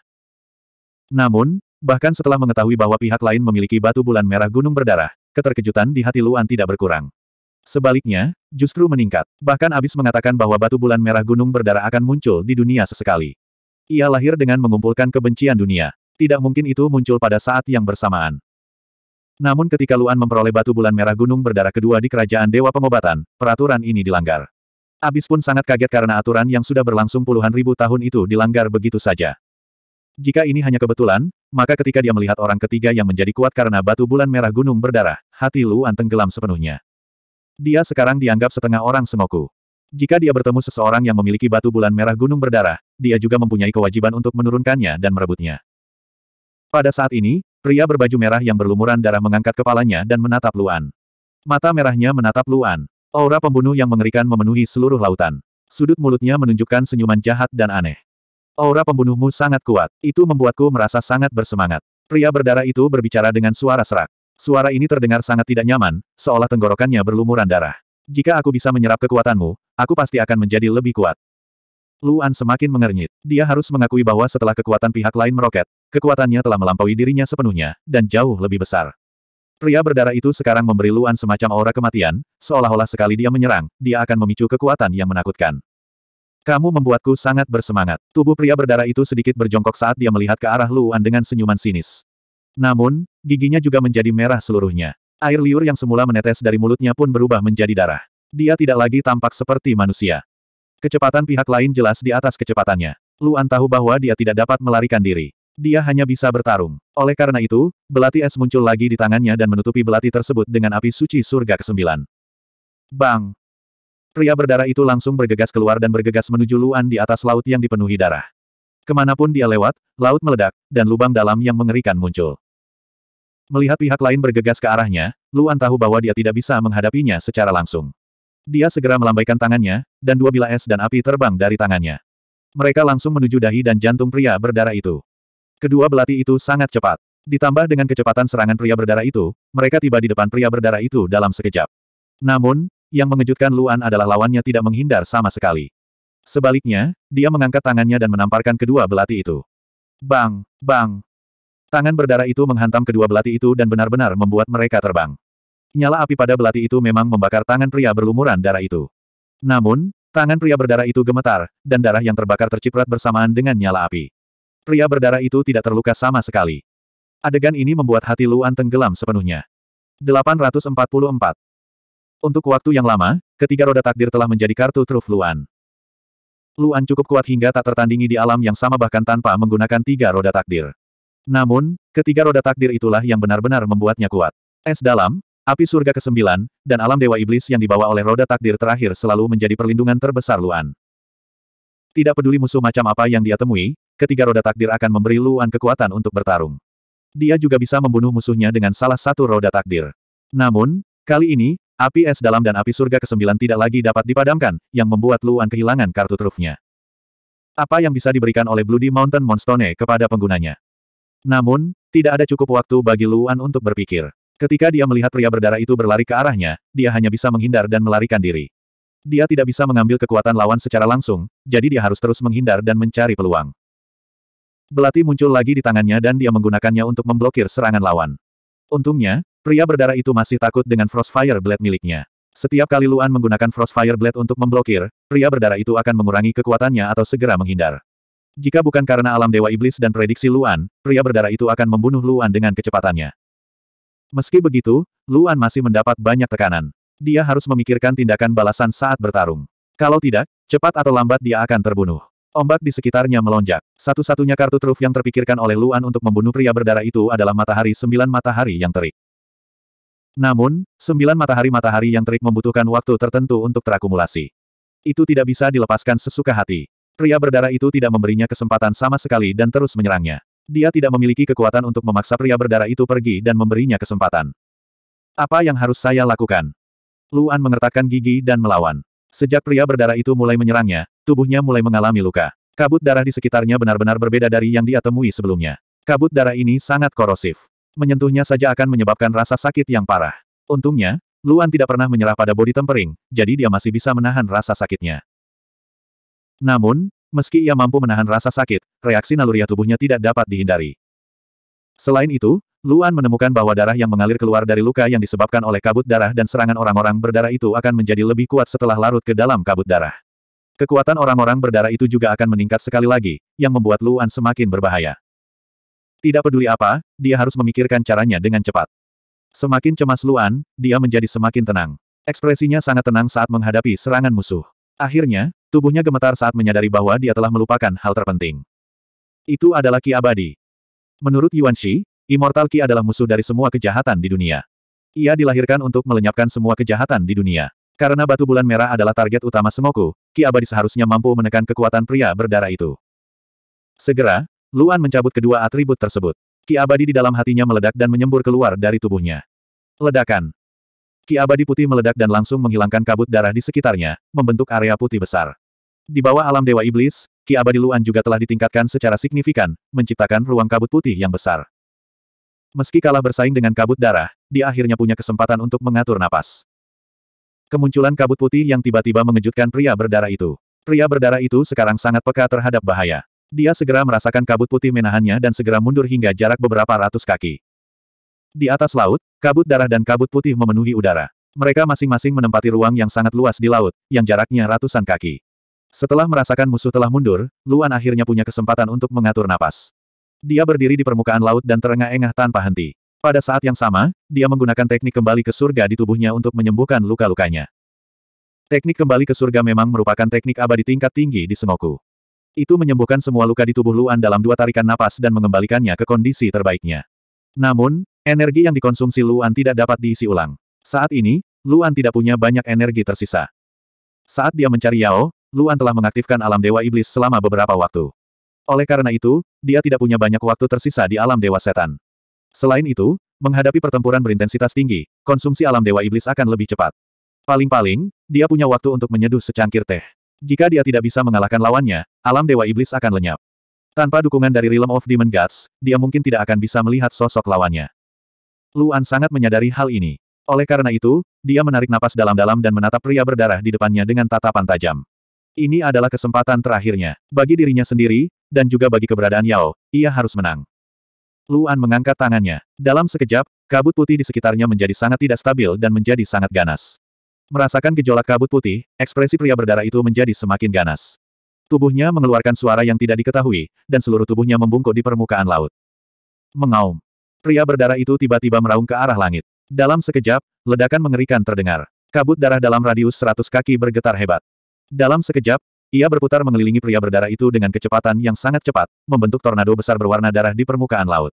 Namun, bahkan setelah mengetahui bahwa pihak lain memiliki batu bulan merah gunung berdarah, keterkejutan di hati Luan tidak berkurang. Sebaliknya, justru meningkat. Bahkan Abis mengatakan bahwa batu bulan merah gunung berdarah akan muncul di dunia sesekali. Ia lahir dengan mengumpulkan kebencian dunia. Tidak mungkin itu muncul pada saat yang bersamaan. Namun ketika Luan memperoleh batu bulan merah gunung berdarah kedua di kerajaan Dewa Pengobatan, peraturan ini dilanggar. Abis pun sangat kaget karena aturan yang sudah berlangsung puluhan ribu tahun itu dilanggar begitu saja. Jika ini hanya kebetulan, maka ketika dia melihat orang ketiga yang menjadi kuat karena batu bulan merah gunung berdarah, hati Luan tenggelam sepenuhnya. Dia sekarang dianggap setengah orang Sengoku. Jika dia bertemu seseorang yang memiliki batu bulan merah gunung berdarah, dia juga mempunyai kewajiban untuk menurunkannya dan merebutnya. Pada saat ini, pria berbaju merah yang berlumuran darah mengangkat kepalanya dan menatap Luan. Mata merahnya menatap Luan. Aura pembunuh yang mengerikan memenuhi seluruh lautan. Sudut mulutnya menunjukkan senyuman jahat dan aneh. Aura pembunuhmu sangat kuat. Itu membuatku merasa sangat bersemangat. Pria berdarah itu berbicara dengan suara serak. Suara ini terdengar sangat tidak nyaman, seolah tenggorokannya berlumuran darah. Jika aku bisa menyerap kekuatanmu, aku pasti akan menjadi lebih kuat. Luan semakin mengernyit. Dia harus mengakui bahwa setelah kekuatan pihak lain meroket, kekuatannya telah melampaui dirinya sepenuhnya, dan jauh lebih besar. Pria berdarah itu sekarang memberi Luan semacam aura kematian, seolah-olah sekali dia menyerang, dia akan memicu kekuatan yang menakutkan. Kamu membuatku sangat bersemangat. Tubuh pria berdarah itu sedikit berjongkok saat dia melihat ke arah Luan dengan senyuman sinis. Namun, giginya juga menjadi merah seluruhnya. Air liur yang semula menetes dari mulutnya pun berubah menjadi darah. Dia tidak lagi tampak seperti manusia. Kecepatan pihak lain jelas di atas kecepatannya. Luan tahu bahwa dia tidak dapat melarikan diri. Dia hanya bisa bertarung. Oleh karena itu, belati es muncul lagi di tangannya dan menutupi belati tersebut dengan api suci surga ke-9. Bang! Pria berdarah itu langsung bergegas keluar dan bergegas menuju Luan di atas laut yang dipenuhi darah. Kemanapun dia lewat, laut meledak, dan lubang dalam yang mengerikan muncul. Melihat pihak lain bergegas ke arahnya, Luan tahu bahwa dia tidak bisa menghadapinya secara langsung. Dia segera melambaikan tangannya, dan dua bila es dan api terbang dari tangannya. Mereka langsung menuju dahi dan jantung pria berdarah itu. Kedua belati itu sangat cepat. Ditambah dengan kecepatan serangan pria berdarah itu, mereka tiba di depan pria berdarah itu dalam sekejap. Namun, yang mengejutkan Luan adalah lawannya tidak menghindar sama sekali. Sebaliknya, dia mengangkat tangannya dan menamparkan kedua belati itu. Bang! Bang! Tangan berdarah itu menghantam kedua belati itu dan benar-benar membuat mereka terbang. Nyala api pada belati itu memang membakar tangan pria berlumuran darah itu. Namun, tangan pria berdarah itu gemetar, dan darah yang terbakar terciprat bersamaan dengan nyala api. Pria berdarah itu tidak terluka sama sekali. Adegan ini membuat hati Luan tenggelam sepenuhnya. 844. Untuk waktu yang lama, ketiga roda takdir telah menjadi kartu truf Luan. Luan cukup kuat hingga tak tertandingi di alam yang sama bahkan tanpa menggunakan tiga roda takdir. Namun, ketiga roda takdir itulah yang benar-benar membuatnya kuat. Es dalam, api surga ke-9, dan alam dewa iblis yang dibawa oleh roda takdir terakhir selalu menjadi perlindungan terbesar Luan. Tidak peduli musuh macam apa yang dia temui, ketiga roda takdir akan memberi Luan kekuatan untuk bertarung. Dia juga bisa membunuh musuhnya dengan salah satu roda takdir. Namun, kali ini, Api es dalam dan api surga ke-9 tidak lagi dapat dipadamkan, yang membuat Luan kehilangan kartu trufnya. Apa yang bisa diberikan oleh Bloody Mountain Monstone kepada penggunanya? Namun, tidak ada cukup waktu bagi Luan untuk berpikir. Ketika dia melihat pria berdarah itu berlari ke arahnya, dia hanya bisa menghindar dan melarikan diri. Dia tidak bisa mengambil kekuatan lawan secara langsung, jadi dia harus terus menghindar dan mencari peluang. Belati muncul lagi di tangannya dan dia menggunakannya untuk memblokir serangan lawan. Untungnya, Pria berdarah itu masih takut dengan Frostfire Blade miliknya. Setiap kali Luan menggunakan Frostfire Blade untuk memblokir, pria berdarah itu akan mengurangi kekuatannya atau segera menghindar. Jika bukan karena alam Dewa Iblis dan prediksi Luan, pria berdarah itu akan membunuh Luan dengan kecepatannya. Meski begitu, Luan masih mendapat banyak tekanan. Dia harus memikirkan tindakan balasan saat bertarung. Kalau tidak, cepat atau lambat dia akan terbunuh. Ombak di sekitarnya melonjak. Satu-satunya kartu truf yang terpikirkan oleh Luan untuk membunuh pria berdarah itu adalah matahari sembilan matahari yang terik. Namun, sembilan matahari-matahari yang terik membutuhkan waktu tertentu untuk terakumulasi. Itu tidak bisa dilepaskan sesuka hati. Pria berdarah itu tidak memberinya kesempatan sama sekali dan terus menyerangnya. Dia tidak memiliki kekuatan untuk memaksa pria berdarah itu pergi dan memberinya kesempatan. Apa yang harus saya lakukan? Luan mengertakkan gigi dan melawan. Sejak pria berdarah itu mulai menyerangnya, tubuhnya mulai mengalami luka. Kabut darah di sekitarnya benar-benar berbeda dari yang dia temui sebelumnya. Kabut darah ini sangat korosif menyentuhnya saja akan menyebabkan rasa sakit yang parah. Untungnya, Luan tidak pernah menyerah pada bodi tempering, jadi dia masih bisa menahan rasa sakitnya. Namun, meski ia mampu menahan rasa sakit, reaksi naluriah tubuhnya tidak dapat dihindari. Selain itu, Luan menemukan bahwa darah yang mengalir keluar dari luka yang disebabkan oleh kabut darah dan serangan orang-orang berdarah itu akan menjadi lebih kuat setelah larut ke dalam kabut darah. Kekuatan orang-orang berdarah itu juga akan meningkat sekali lagi, yang membuat Luan semakin berbahaya. Tidak peduli apa, dia harus memikirkan caranya dengan cepat. Semakin cemas Luan, dia menjadi semakin tenang. Ekspresinya sangat tenang saat menghadapi serangan musuh. Akhirnya, tubuhnya gemetar saat menyadari bahwa dia telah melupakan hal terpenting. Itu adalah Ki Abadi. Menurut Yuan Shi, Immortal Ki adalah musuh dari semua kejahatan di dunia. Ia dilahirkan untuk melenyapkan semua kejahatan di dunia. Karena batu bulan merah adalah target utama Sengoku, Ki Abadi seharusnya mampu menekan kekuatan pria berdarah itu. Segera, Luan mencabut kedua atribut tersebut. Ki abadi di dalam hatinya meledak dan menyembur keluar dari tubuhnya. Ledakan. Ki abadi putih meledak dan langsung menghilangkan kabut darah di sekitarnya, membentuk area putih besar. Di bawah alam Dewa Iblis, Ki abadi Luan juga telah ditingkatkan secara signifikan, menciptakan ruang kabut putih yang besar. Meski kalah bersaing dengan kabut darah, dia akhirnya punya kesempatan untuk mengatur napas. Kemunculan kabut putih yang tiba-tiba mengejutkan pria berdarah itu. Pria berdarah itu sekarang sangat peka terhadap bahaya. Dia segera merasakan kabut putih menahannya dan segera mundur hingga jarak beberapa ratus kaki. Di atas laut, kabut darah dan kabut putih memenuhi udara. Mereka masing-masing menempati ruang yang sangat luas di laut, yang jaraknya ratusan kaki. Setelah merasakan musuh telah mundur, Luan akhirnya punya kesempatan untuk mengatur napas. Dia berdiri di permukaan laut dan terengah-engah tanpa henti. Pada saat yang sama, dia menggunakan teknik kembali ke surga di tubuhnya untuk menyembuhkan luka-lukanya. Teknik kembali ke surga memang merupakan teknik abadi tingkat tinggi di Sengoku. Itu menyembuhkan semua luka di tubuh Luan dalam dua tarikan napas dan mengembalikannya ke kondisi terbaiknya. Namun, energi yang dikonsumsi Luan tidak dapat diisi ulang. Saat ini, Luan tidak punya banyak energi tersisa. Saat dia mencari Yao, Luan telah mengaktifkan alam dewa iblis selama beberapa waktu. Oleh karena itu, dia tidak punya banyak waktu tersisa di alam dewa setan. Selain itu, menghadapi pertempuran berintensitas tinggi, konsumsi alam dewa iblis akan lebih cepat. Paling-paling, dia punya waktu untuk menyeduh secangkir teh. Jika dia tidak bisa mengalahkan lawannya, alam Dewa Iblis akan lenyap. Tanpa dukungan dari Realm of Demon Gods, dia mungkin tidak akan bisa melihat sosok lawannya. Luan sangat menyadari hal ini. Oleh karena itu, dia menarik napas dalam-dalam dan menatap pria berdarah di depannya dengan tatapan tajam. Ini adalah kesempatan terakhirnya. Bagi dirinya sendiri, dan juga bagi keberadaan Yao, ia harus menang. Luan mengangkat tangannya. Dalam sekejap, kabut putih di sekitarnya menjadi sangat tidak stabil dan menjadi sangat ganas. Merasakan gejolak kabut putih, ekspresi pria berdarah itu menjadi semakin ganas. Tubuhnya mengeluarkan suara yang tidak diketahui, dan seluruh tubuhnya membungkuk di permukaan laut. Mengaum. Pria berdarah itu tiba-tiba meraung ke arah langit. Dalam sekejap, ledakan mengerikan terdengar. Kabut darah dalam radius 100 kaki bergetar hebat. Dalam sekejap, ia berputar mengelilingi pria berdarah itu dengan kecepatan yang sangat cepat, membentuk tornado besar berwarna darah di permukaan laut.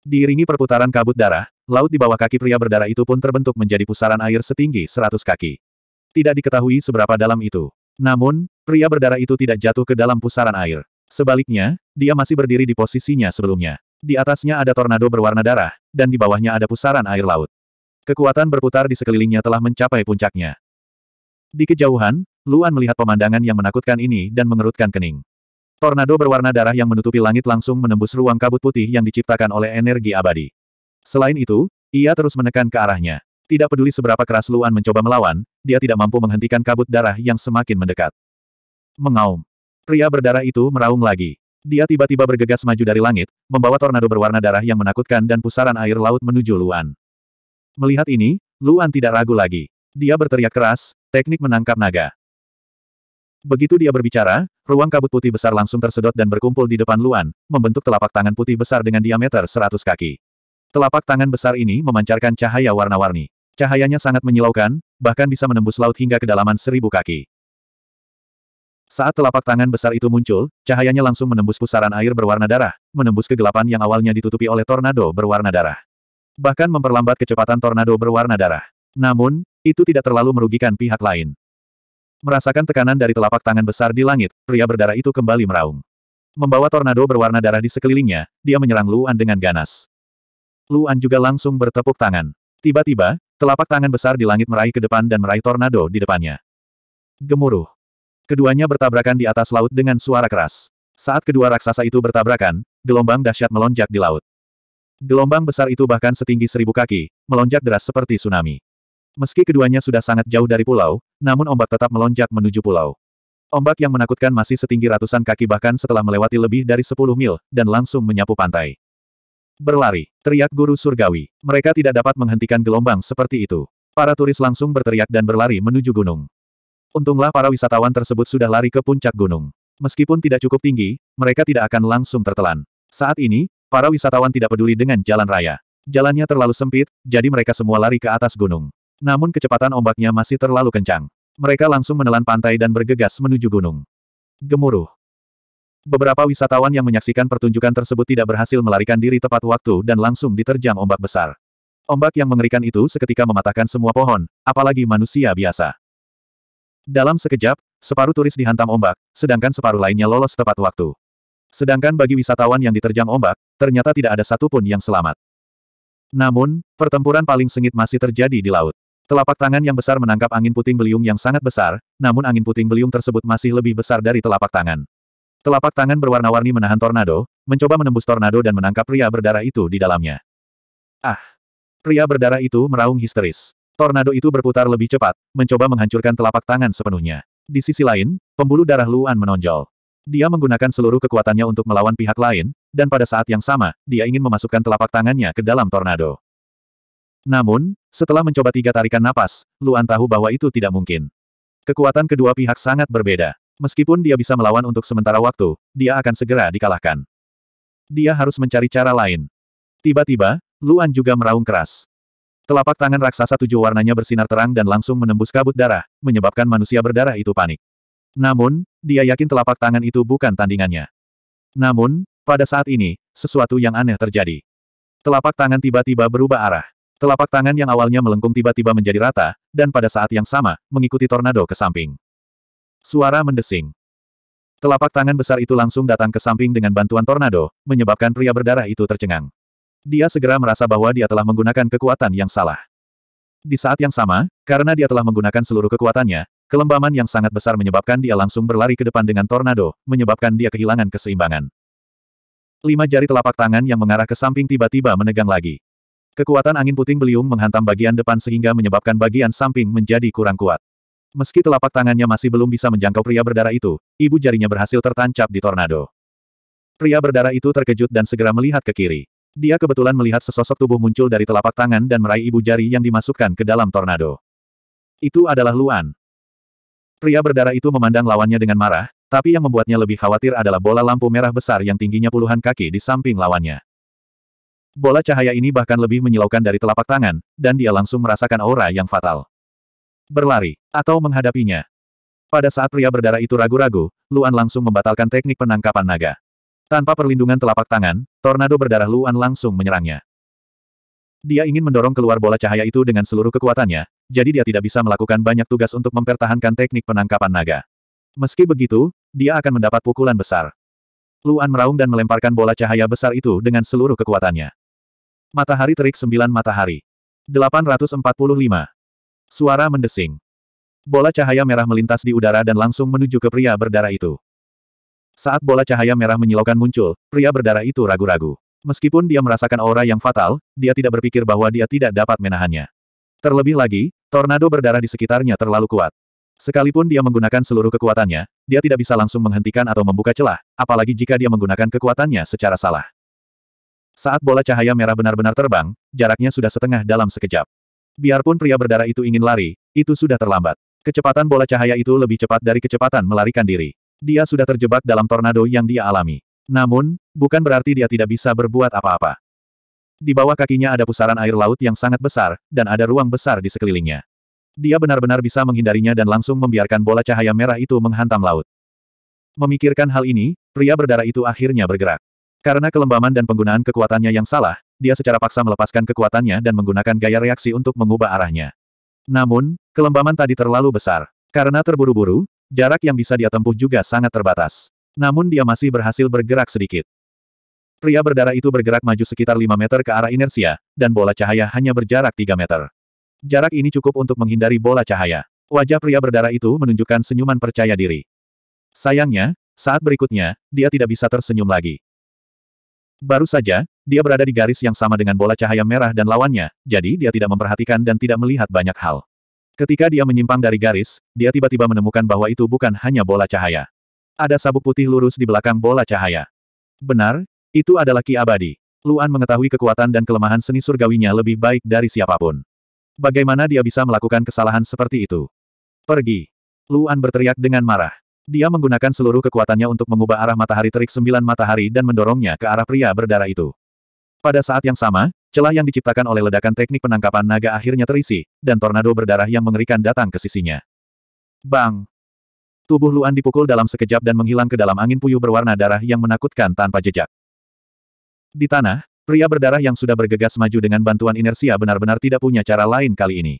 Diiringi perputaran kabut darah, laut di bawah kaki pria berdarah itu pun terbentuk menjadi pusaran air setinggi seratus kaki. Tidak diketahui seberapa dalam itu. Namun, pria berdarah itu tidak jatuh ke dalam pusaran air. Sebaliknya, dia masih berdiri di posisinya sebelumnya. Di atasnya ada tornado berwarna darah, dan di bawahnya ada pusaran air laut. Kekuatan berputar di sekelilingnya telah mencapai puncaknya. Di kejauhan, Luan melihat pemandangan yang menakutkan ini dan mengerutkan kening. Tornado berwarna darah yang menutupi langit langsung menembus ruang kabut putih yang diciptakan oleh energi abadi. Selain itu, ia terus menekan ke arahnya. Tidak peduli seberapa keras Luan mencoba melawan, dia tidak mampu menghentikan kabut darah yang semakin mendekat. Mengaum. Pria berdarah itu meraung lagi. Dia tiba-tiba bergegas maju dari langit, membawa tornado berwarna darah yang menakutkan dan pusaran air laut menuju Luan. Melihat ini, Luan tidak ragu lagi. Dia berteriak keras, teknik menangkap naga. Begitu dia berbicara, ruang kabut putih besar langsung tersedot dan berkumpul di depan Luan, membentuk telapak tangan putih besar dengan diameter 100 kaki. Telapak tangan besar ini memancarkan cahaya warna-warni. Cahayanya sangat menyilaukan, bahkan bisa menembus laut hingga kedalaman seribu kaki. Saat telapak tangan besar itu muncul, cahayanya langsung menembus pusaran air berwarna darah, menembus kegelapan yang awalnya ditutupi oleh tornado berwarna darah. Bahkan memperlambat kecepatan tornado berwarna darah. Namun, itu tidak terlalu merugikan pihak lain. Merasakan tekanan dari telapak tangan besar di langit, pria berdarah itu kembali meraung. Membawa tornado berwarna darah di sekelilingnya, dia menyerang Luan dengan ganas. Luan juga langsung bertepuk tangan. Tiba-tiba, telapak tangan besar di langit meraih ke depan dan meraih tornado di depannya. Gemuruh. Keduanya bertabrakan di atas laut dengan suara keras. Saat kedua raksasa itu bertabrakan, gelombang dahsyat melonjak di laut. Gelombang besar itu bahkan setinggi seribu kaki, melonjak deras seperti tsunami. Meski keduanya sudah sangat jauh dari pulau, namun ombak tetap melonjak menuju pulau. Ombak yang menakutkan masih setinggi ratusan kaki bahkan setelah melewati lebih dari 10 mil, dan langsung menyapu pantai. Berlari, teriak guru surgawi. Mereka tidak dapat menghentikan gelombang seperti itu. Para turis langsung berteriak dan berlari menuju gunung. Untunglah para wisatawan tersebut sudah lari ke puncak gunung. Meskipun tidak cukup tinggi, mereka tidak akan langsung tertelan. Saat ini, para wisatawan tidak peduli dengan jalan raya. Jalannya terlalu sempit, jadi mereka semua lari ke atas gunung. Namun kecepatan ombaknya masih terlalu kencang. Mereka langsung menelan pantai dan bergegas menuju gunung. Gemuruh. Beberapa wisatawan yang menyaksikan pertunjukan tersebut tidak berhasil melarikan diri tepat waktu dan langsung diterjang ombak besar. Ombak yang mengerikan itu seketika mematahkan semua pohon, apalagi manusia biasa. Dalam sekejap, separuh turis dihantam ombak, sedangkan separuh lainnya lolos tepat waktu. Sedangkan bagi wisatawan yang diterjang ombak, ternyata tidak ada satupun yang selamat. Namun, pertempuran paling sengit masih terjadi di laut. Telapak tangan yang besar menangkap angin puting beliung yang sangat besar, namun angin puting beliung tersebut masih lebih besar dari telapak tangan. Telapak tangan berwarna-warni menahan tornado, mencoba menembus tornado dan menangkap pria berdarah itu di dalamnya. Ah! Pria berdarah itu meraung histeris. Tornado itu berputar lebih cepat, mencoba menghancurkan telapak tangan sepenuhnya. Di sisi lain, pembuluh darah Luan menonjol. Dia menggunakan seluruh kekuatannya untuk melawan pihak lain, dan pada saat yang sama, dia ingin memasukkan telapak tangannya ke dalam tornado. Namun, setelah mencoba tiga tarikan napas, Luan tahu bahwa itu tidak mungkin. Kekuatan kedua pihak sangat berbeda. Meskipun dia bisa melawan untuk sementara waktu, dia akan segera dikalahkan. Dia harus mencari cara lain. Tiba-tiba, Luan juga meraung keras. Telapak tangan raksasa tujuh warnanya bersinar terang dan langsung menembus kabut darah, menyebabkan manusia berdarah itu panik. Namun, dia yakin telapak tangan itu bukan tandingannya. Namun, pada saat ini, sesuatu yang aneh terjadi. Telapak tangan tiba-tiba berubah arah. Telapak tangan yang awalnya melengkung tiba-tiba menjadi rata, dan pada saat yang sama, mengikuti tornado ke samping. Suara mendesing. Telapak tangan besar itu langsung datang ke samping dengan bantuan tornado, menyebabkan pria berdarah itu tercengang. Dia segera merasa bahwa dia telah menggunakan kekuatan yang salah. Di saat yang sama, karena dia telah menggunakan seluruh kekuatannya, kelembaman yang sangat besar menyebabkan dia langsung berlari ke depan dengan tornado, menyebabkan dia kehilangan keseimbangan. Lima jari telapak tangan yang mengarah ke samping tiba-tiba menegang lagi. Kekuatan angin puting beliung menghantam bagian depan sehingga menyebabkan bagian samping menjadi kurang kuat. Meski telapak tangannya masih belum bisa menjangkau pria berdarah itu, ibu jarinya berhasil tertancap di tornado. Pria berdarah itu terkejut dan segera melihat ke kiri. Dia kebetulan melihat sesosok tubuh muncul dari telapak tangan dan meraih ibu jari yang dimasukkan ke dalam tornado. Itu adalah Luan. Pria berdarah itu memandang lawannya dengan marah, tapi yang membuatnya lebih khawatir adalah bola lampu merah besar yang tingginya puluhan kaki di samping lawannya. Bola cahaya ini bahkan lebih menyilaukan dari telapak tangan, dan dia langsung merasakan aura yang fatal. Berlari, atau menghadapinya. Pada saat pria berdarah itu ragu-ragu, Luan langsung membatalkan teknik penangkapan naga. Tanpa perlindungan telapak tangan, tornado berdarah Luan langsung menyerangnya. Dia ingin mendorong keluar bola cahaya itu dengan seluruh kekuatannya, jadi dia tidak bisa melakukan banyak tugas untuk mempertahankan teknik penangkapan naga. Meski begitu, dia akan mendapat pukulan besar. Luan meraung dan melemparkan bola cahaya besar itu dengan seluruh kekuatannya. Matahari terik sembilan matahari. 845. Suara mendesing. Bola cahaya merah melintas di udara dan langsung menuju ke pria berdarah itu. Saat bola cahaya merah menyilaukan muncul, pria berdarah itu ragu-ragu. Meskipun dia merasakan aura yang fatal, dia tidak berpikir bahwa dia tidak dapat menahannya. Terlebih lagi, tornado berdarah di sekitarnya terlalu kuat. Sekalipun dia menggunakan seluruh kekuatannya, dia tidak bisa langsung menghentikan atau membuka celah, apalagi jika dia menggunakan kekuatannya secara salah. Saat bola cahaya merah benar-benar terbang, jaraknya sudah setengah dalam sekejap. Biarpun pria berdarah itu ingin lari, itu sudah terlambat. Kecepatan bola cahaya itu lebih cepat dari kecepatan melarikan diri. Dia sudah terjebak dalam tornado yang dia alami. Namun, bukan berarti dia tidak bisa berbuat apa-apa. Di bawah kakinya ada pusaran air laut yang sangat besar, dan ada ruang besar di sekelilingnya. Dia benar-benar bisa menghindarinya dan langsung membiarkan bola cahaya merah itu menghantam laut. Memikirkan hal ini, pria berdarah itu akhirnya bergerak. Karena kelembaman dan penggunaan kekuatannya yang salah, dia secara paksa melepaskan kekuatannya dan menggunakan gaya reaksi untuk mengubah arahnya. Namun, kelembaman tadi terlalu besar. Karena terburu-buru, jarak yang bisa dia tempuh juga sangat terbatas. Namun dia masih berhasil bergerak sedikit. Pria berdarah itu bergerak maju sekitar 5 meter ke arah inersia, dan bola cahaya hanya berjarak 3 meter. Jarak ini cukup untuk menghindari bola cahaya. Wajah pria berdarah itu menunjukkan senyuman percaya diri. Sayangnya, saat berikutnya, dia tidak bisa tersenyum lagi. Baru saja, dia berada di garis yang sama dengan bola cahaya merah dan lawannya, jadi dia tidak memperhatikan dan tidak melihat banyak hal. Ketika dia menyimpang dari garis, dia tiba-tiba menemukan bahwa itu bukan hanya bola cahaya. Ada sabuk putih lurus di belakang bola cahaya. Benar, itu adalah Ki Abadi. Luan mengetahui kekuatan dan kelemahan seni surgawinya lebih baik dari siapapun. Bagaimana dia bisa melakukan kesalahan seperti itu? Pergi. Luan berteriak dengan marah. Dia menggunakan seluruh kekuatannya untuk mengubah arah matahari terik sembilan matahari dan mendorongnya ke arah pria berdarah itu. Pada saat yang sama, celah yang diciptakan oleh ledakan teknik penangkapan naga akhirnya terisi, dan tornado berdarah yang mengerikan datang ke sisinya. Bang! Tubuh Luan dipukul dalam sekejap dan menghilang ke dalam angin puyuh berwarna darah yang menakutkan tanpa jejak. Di tanah, pria berdarah yang sudah bergegas maju dengan bantuan inersia benar-benar tidak punya cara lain kali ini.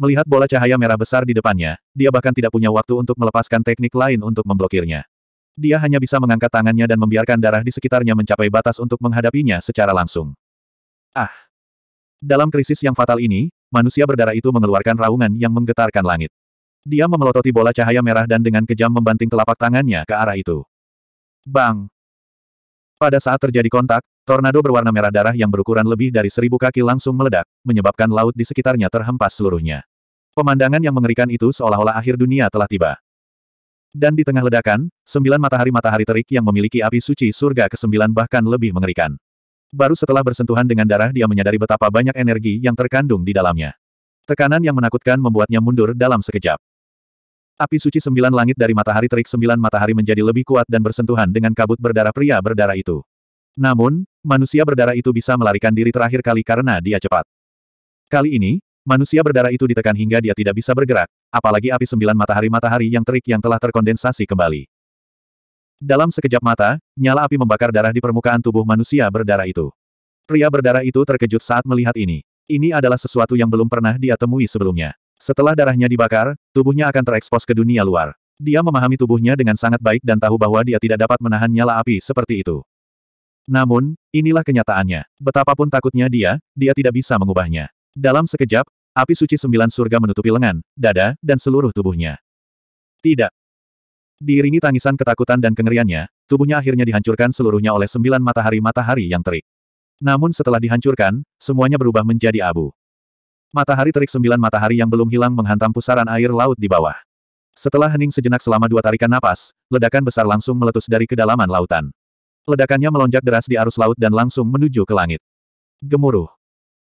Melihat bola cahaya merah besar di depannya, dia bahkan tidak punya waktu untuk melepaskan teknik lain untuk memblokirnya. Dia hanya bisa mengangkat tangannya dan membiarkan darah di sekitarnya mencapai batas untuk menghadapinya secara langsung. Ah! Dalam krisis yang fatal ini, manusia berdarah itu mengeluarkan raungan yang menggetarkan langit. Dia memelototi bola cahaya merah dan dengan kejam membanting telapak tangannya ke arah itu. Bang! Pada saat terjadi kontak, Tornado berwarna merah darah yang berukuran lebih dari seribu kaki langsung meledak, menyebabkan laut di sekitarnya terhempas seluruhnya. Pemandangan yang mengerikan itu seolah-olah akhir dunia telah tiba. Dan di tengah ledakan, sembilan matahari-matahari terik yang memiliki api suci surga ke kesembilan bahkan lebih mengerikan. Baru setelah bersentuhan dengan darah dia menyadari betapa banyak energi yang terkandung di dalamnya. Tekanan yang menakutkan membuatnya mundur dalam sekejap. Api suci sembilan langit dari matahari terik sembilan matahari menjadi lebih kuat dan bersentuhan dengan kabut berdarah pria berdarah itu. Namun, manusia berdarah itu bisa melarikan diri terakhir kali karena dia cepat. Kali ini, manusia berdarah itu ditekan hingga dia tidak bisa bergerak, apalagi api sembilan matahari-matahari yang terik yang telah terkondensasi kembali. Dalam sekejap mata, nyala api membakar darah di permukaan tubuh manusia berdarah itu. Pria berdarah itu terkejut saat melihat ini. Ini adalah sesuatu yang belum pernah dia temui sebelumnya. Setelah darahnya dibakar, tubuhnya akan terekspos ke dunia luar. Dia memahami tubuhnya dengan sangat baik dan tahu bahwa dia tidak dapat menahan nyala api seperti itu. Namun, inilah kenyataannya. Betapapun takutnya dia, dia tidak bisa mengubahnya. Dalam sekejap, api suci sembilan surga menutupi lengan, dada, dan seluruh tubuhnya. Tidak. Diiringi tangisan ketakutan dan kengeriannya, tubuhnya akhirnya dihancurkan seluruhnya oleh sembilan matahari-matahari yang terik. Namun setelah dihancurkan, semuanya berubah menjadi abu. Matahari terik sembilan matahari yang belum hilang menghantam pusaran air laut di bawah. Setelah hening sejenak selama dua tarikan napas, ledakan besar langsung meletus dari kedalaman lautan. Ledakannya melonjak deras di arus laut dan langsung menuju ke langit. Gemuruh.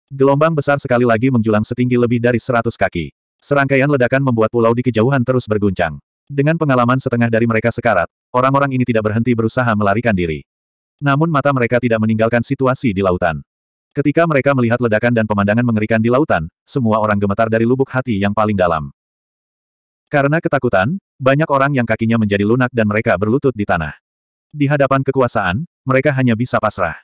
Gelombang besar sekali lagi menjulang setinggi lebih dari seratus kaki. Serangkaian ledakan membuat pulau di kejauhan terus berguncang. Dengan pengalaman setengah dari mereka sekarat, orang-orang ini tidak berhenti berusaha melarikan diri. Namun mata mereka tidak meninggalkan situasi di lautan. Ketika mereka melihat ledakan dan pemandangan mengerikan di lautan, semua orang gemetar dari lubuk hati yang paling dalam. Karena ketakutan, banyak orang yang kakinya menjadi lunak dan mereka berlutut di tanah. Di hadapan kekuasaan, mereka hanya bisa pasrah.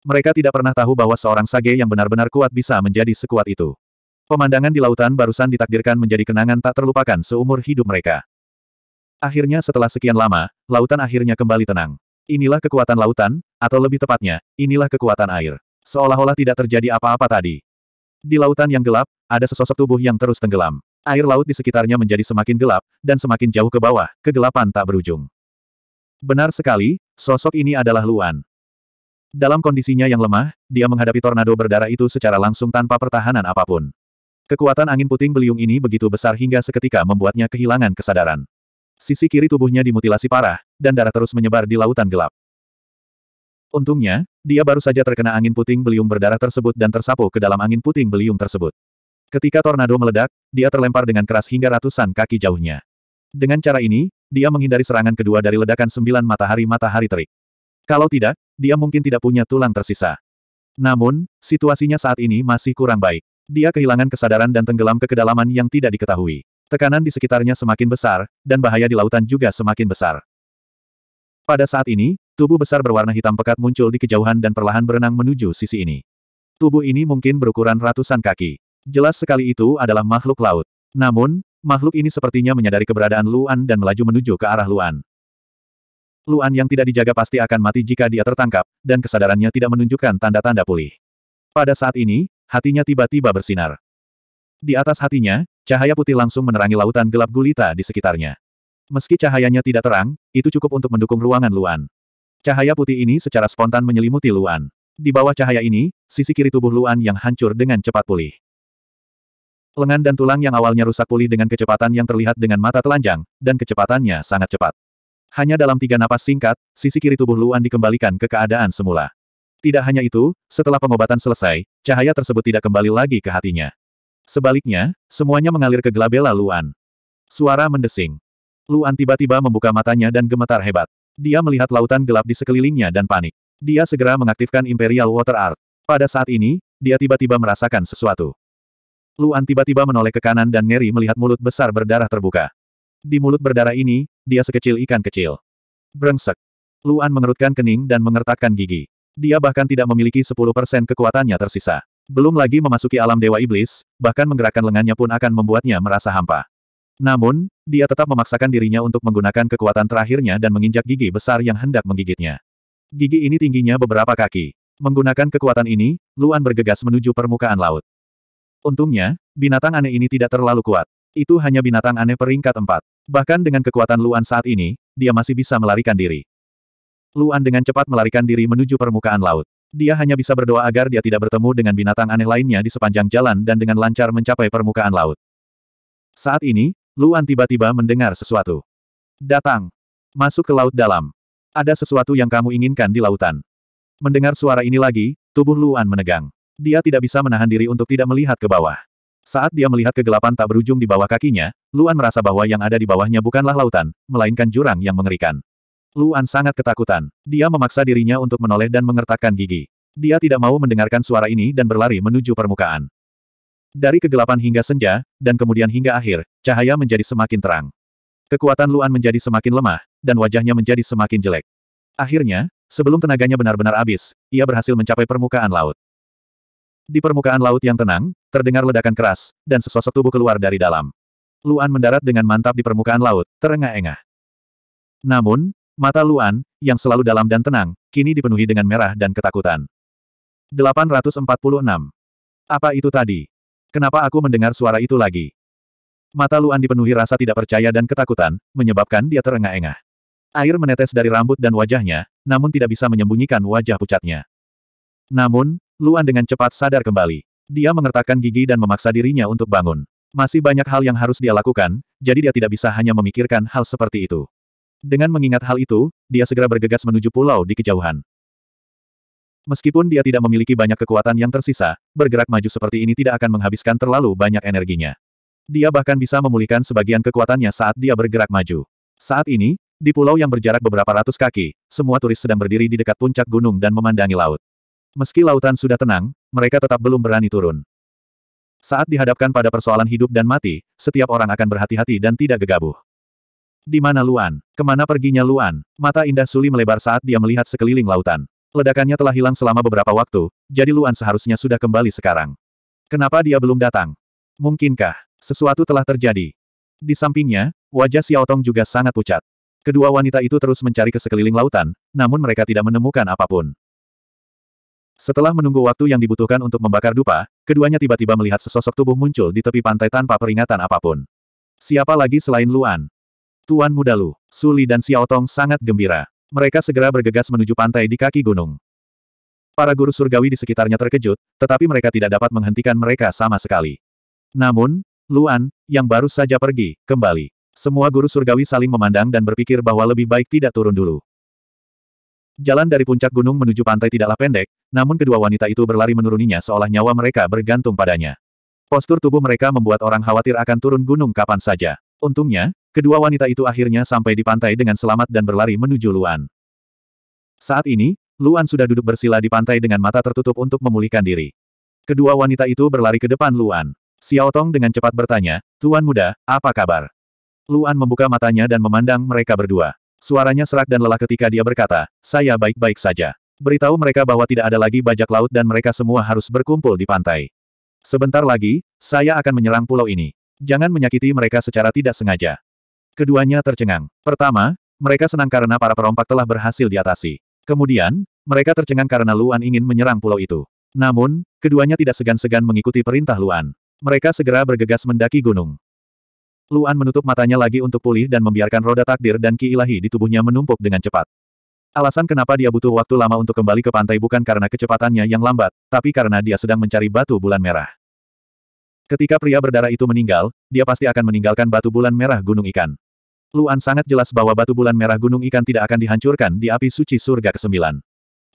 Mereka tidak pernah tahu bahwa seorang sage yang benar-benar kuat bisa menjadi sekuat itu. Pemandangan di lautan barusan ditakdirkan menjadi kenangan tak terlupakan seumur hidup mereka. Akhirnya setelah sekian lama, lautan akhirnya kembali tenang. Inilah kekuatan lautan, atau lebih tepatnya, inilah kekuatan air. Seolah-olah tidak terjadi apa-apa tadi. Di lautan yang gelap, ada sesosok tubuh yang terus tenggelam. Air laut di sekitarnya menjadi semakin gelap, dan semakin jauh ke bawah, kegelapan tak berujung. Benar sekali, sosok ini adalah Luan. Dalam kondisinya yang lemah, dia menghadapi tornado berdarah itu secara langsung tanpa pertahanan apapun. Kekuatan angin puting beliung ini begitu besar hingga seketika membuatnya kehilangan kesadaran. Sisi kiri tubuhnya dimutilasi parah, dan darah terus menyebar di lautan gelap. Untungnya, dia baru saja terkena angin puting beliung berdarah tersebut dan tersapu ke dalam angin puting beliung tersebut. Ketika tornado meledak, dia terlempar dengan keras hingga ratusan kaki jauhnya. Dengan cara ini, dia menghindari serangan kedua dari ledakan sembilan matahari-matahari terik. Kalau tidak, dia mungkin tidak punya tulang tersisa. Namun, situasinya saat ini masih kurang baik. Dia kehilangan kesadaran dan tenggelam ke kedalaman yang tidak diketahui. Tekanan di sekitarnya semakin besar, dan bahaya di lautan juga semakin besar. Pada saat ini, tubuh besar berwarna hitam pekat muncul di kejauhan dan perlahan berenang menuju sisi ini. Tubuh ini mungkin berukuran ratusan kaki. Jelas sekali itu adalah makhluk laut. Namun, Makhluk ini sepertinya menyadari keberadaan Luan dan melaju menuju ke arah Luan. Luan yang tidak dijaga pasti akan mati jika dia tertangkap, dan kesadarannya tidak menunjukkan tanda-tanda pulih. Pada saat ini, hatinya tiba-tiba bersinar. Di atas hatinya, cahaya putih langsung menerangi lautan gelap gulita di sekitarnya. Meski cahayanya tidak terang, itu cukup untuk mendukung ruangan Luan. Cahaya putih ini secara spontan menyelimuti Luan. Di bawah cahaya ini, sisi kiri tubuh Luan yang hancur dengan cepat pulih. Lengan dan tulang yang awalnya rusak pulih dengan kecepatan yang terlihat dengan mata telanjang, dan kecepatannya sangat cepat. Hanya dalam tiga napas singkat, sisi kiri tubuh Luan dikembalikan ke keadaan semula. Tidak hanya itu, setelah pengobatan selesai, cahaya tersebut tidak kembali lagi ke hatinya. Sebaliknya, semuanya mengalir ke gelabela Luan. Suara mendesing. Luan tiba-tiba membuka matanya dan gemetar hebat. Dia melihat lautan gelap di sekelilingnya dan panik. Dia segera mengaktifkan Imperial Water Art. Pada saat ini, dia tiba-tiba merasakan sesuatu. Luan tiba-tiba menoleh ke kanan dan ngeri melihat mulut besar berdarah terbuka. Di mulut berdarah ini, dia sekecil ikan kecil. Brengsek. Luan mengerutkan kening dan mengertakkan gigi. Dia bahkan tidak memiliki 10% kekuatannya tersisa. Belum lagi memasuki alam Dewa Iblis, bahkan menggerakkan lengannya pun akan membuatnya merasa hampa. Namun, dia tetap memaksakan dirinya untuk menggunakan kekuatan terakhirnya dan menginjak gigi besar yang hendak menggigitnya. Gigi ini tingginya beberapa kaki. Menggunakan kekuatan ini, Luan bergegas menuju permukaan laut. Untungnya, binatang aneh ini tidak terlalu kuat. Itu hanya binatang aneh peringkat empat. Bahkan dengan kekuatan Luan saat ini, dia masih bisa melarikan diri. Luan dengan cepat melarikan diri menuju permukaan laut. Dia hanya bisa berdoa agar dia tidak bertemu dengan binatang aneh lainnya di sepanjang jalan dan dengan lancar mencapai permukaan laut. Saat ini, Luan tiba-tiba mendengar sesuatu. Datang. Masuk ke laut dalam. Ada sesuatu yang kamu inginkan di lautan. Mendengar suara ini lagi, tubuh Luan menegang. Dia tidak bisa menahan diri untuk tidak melihat ke bawah. Saat dia melihat kegelapan tak berujung di bawah kakinya, Luan merasa bahwa yang ada di bawahnya bukanlah lautan, melainkan jurang yang mengerikan. Luan sangat ketakutan. Dia memaksa dirinya untuk menoleh dan mengertakkan gigi. Dia tidak mau mendengarkan suara ini dan berlari menuju permukaan. Dari kegelapan hingga senja, dan kemudian hingga akhir, cahaya menjadi semakin terang. Kekuatan Luan menjadi semakin lemah, dan wajahnya menjadi semakin jelek. Akhirnya, sebelum tenaganya benar-benar habis, ia berhasil mencapai permukaan laut. Di permukaan laut yang tenang, terdengar ledakan keras, dan sesosok tubuh keluar dari dalam. Luan mendarat dengan mantap di permukaan laut, terengah-engah. Namun, mata Luan, yang selalu dalam dan tenang, kini dipenuhi dengan merah dan ketakutan. 846. Apa itu tadi? Kenapa aku mendengar suara itu lagi? Mata Luan dipenuhi rasa tidak percaya dan ketakutan, menyebabkan dia terengah-engah. Air menetes dari rambut dan wajahnya, namun tidak bisa menyembunyikan wajah pucatnya. Namun, Luan dengan cepat sadar kembali. Dia mengertakkan gigi dan memaksa dirinya untuk bangun. Masih banyak hal yang harus dia lakukan, jadi dia tidak bisa hanya memikirkan hal seperti itu. Dengan mengingat hal itu, dia segera bergegas menuju pulau di kejauhan. Meskipun dia tidak memiliki banyak kekuatan yang tersisa, bergerak maju seperti ini tidak akan menghabiskan terlalu banyak energinya. Dia bahkan bisa memulihkan sebagian kekuatannya saat dia bergerak maju. Saat ini, di pulau yang berjarak beberapa ratus kaki, semua turis sedang berdiri di dekat puncak gunung dan memandangi laut. Meski lautan sudah tenang, mereka tetap belum berani turun. Saat dihadapkan pada persoalan hidup dan mati, setiap orang akan berhati-hati dan tidak gegabah. Di mana Luan? Kemana perginya Luan? Mata indah Suli melebar saat dia melihat sekeliling lautan. Ledakannya telah hilang selama beberapa waktu, jadi Luan seharusnya sudah kembali sekarang. Kenapa dia belum datang? Mungkinkah, sesuatu telah terjadi? Di sampingnya, wajah Xiao Tong juga sangat pucat. Kedua wanita itu terus mencari ke sekeliling lautan, namun mereka tidak menemukan apapun. Setelah menunggu waktu yang dibutuhkan untuk membakar dupa, keduanya tiba-tiba melihat sesosok tubuh muncul di tepi pantai tanpa peringatan apapun. Siapa lagi selain Luan? Tuan Muda Lu, Suli dan Xiao Tong sangat gembira. Mereka segera bergegas menuju pantai di kaki gunung. Para guru surgawi di sekitarnya terkejut, tetapi mereka tidak dapat menghentikan mereka sama sekali. Namun, Luan, yang baru saja pergi, kembali. Semua guru surgawi saling memandang dan berpikir bahwa lebih baik tidak turun dulu. Jalan dari puncak gunung menuju pantai tidaklah pendek, namun kedua wanita itu berlari menuruninya seolah nyawa mereka bergantung padanya. Postur tubuh mereka membuat orang khawatir akan turun gunung kapan saja. Untungnya, kedua wanita itu akhirnya sampai di pantai dengan selamat dan berlari menuju Luan. Saat ini, Luan sudah duduk bersila di pantai dengan mata tertutup untuk memulihkan diri. Kedua wanita itu berlari ke depan Luan. Xiao Tong dengan cepat bertanya, Tuan Muda, apa kabar? Luan membuka matanya dan memandang mereka berdua. Suaranya serak dan lelah ketika dia berkata, saya baik-baik saja. Beritahu mereka bahwa tidak ada lagi bajak laut dan mereka semua harus berkumpul di pantai. Sebentar lagi, saya akan menyerang pulau ini. Jangan menyakiti mereka secara tidak sengaja. Keduanya tercengang. Pertama, mereka senang karena para perompak telah berhasil diatasi. Kemudian, mereka tercengang karena Luan ingin menyerang pulau itu. Namun, keduanya tidak segan-segan mengikuti perintah Luan. Mereka segera bergegas mendaki gunung. Luan menutup matanya lagi untuk pulih dan membiarkan roda takdir dan ki ilahi di tubuhnya menumpuk dengan cepat. Alasan kenapa dia butuh waktu lama untuk kembali ke pantai bukan karena kecepatannya yang lambat, tapi karena dia sedang mencari batu bulan merah. Ketika pria berdarah itu meninggal, dia pasti akan meninggalkan batu bulan merah gunung ikan. Luan sangat jelas bahwa batu bulan merah gunung ikan tidak akan dihancurkan di api suci surga ke-9.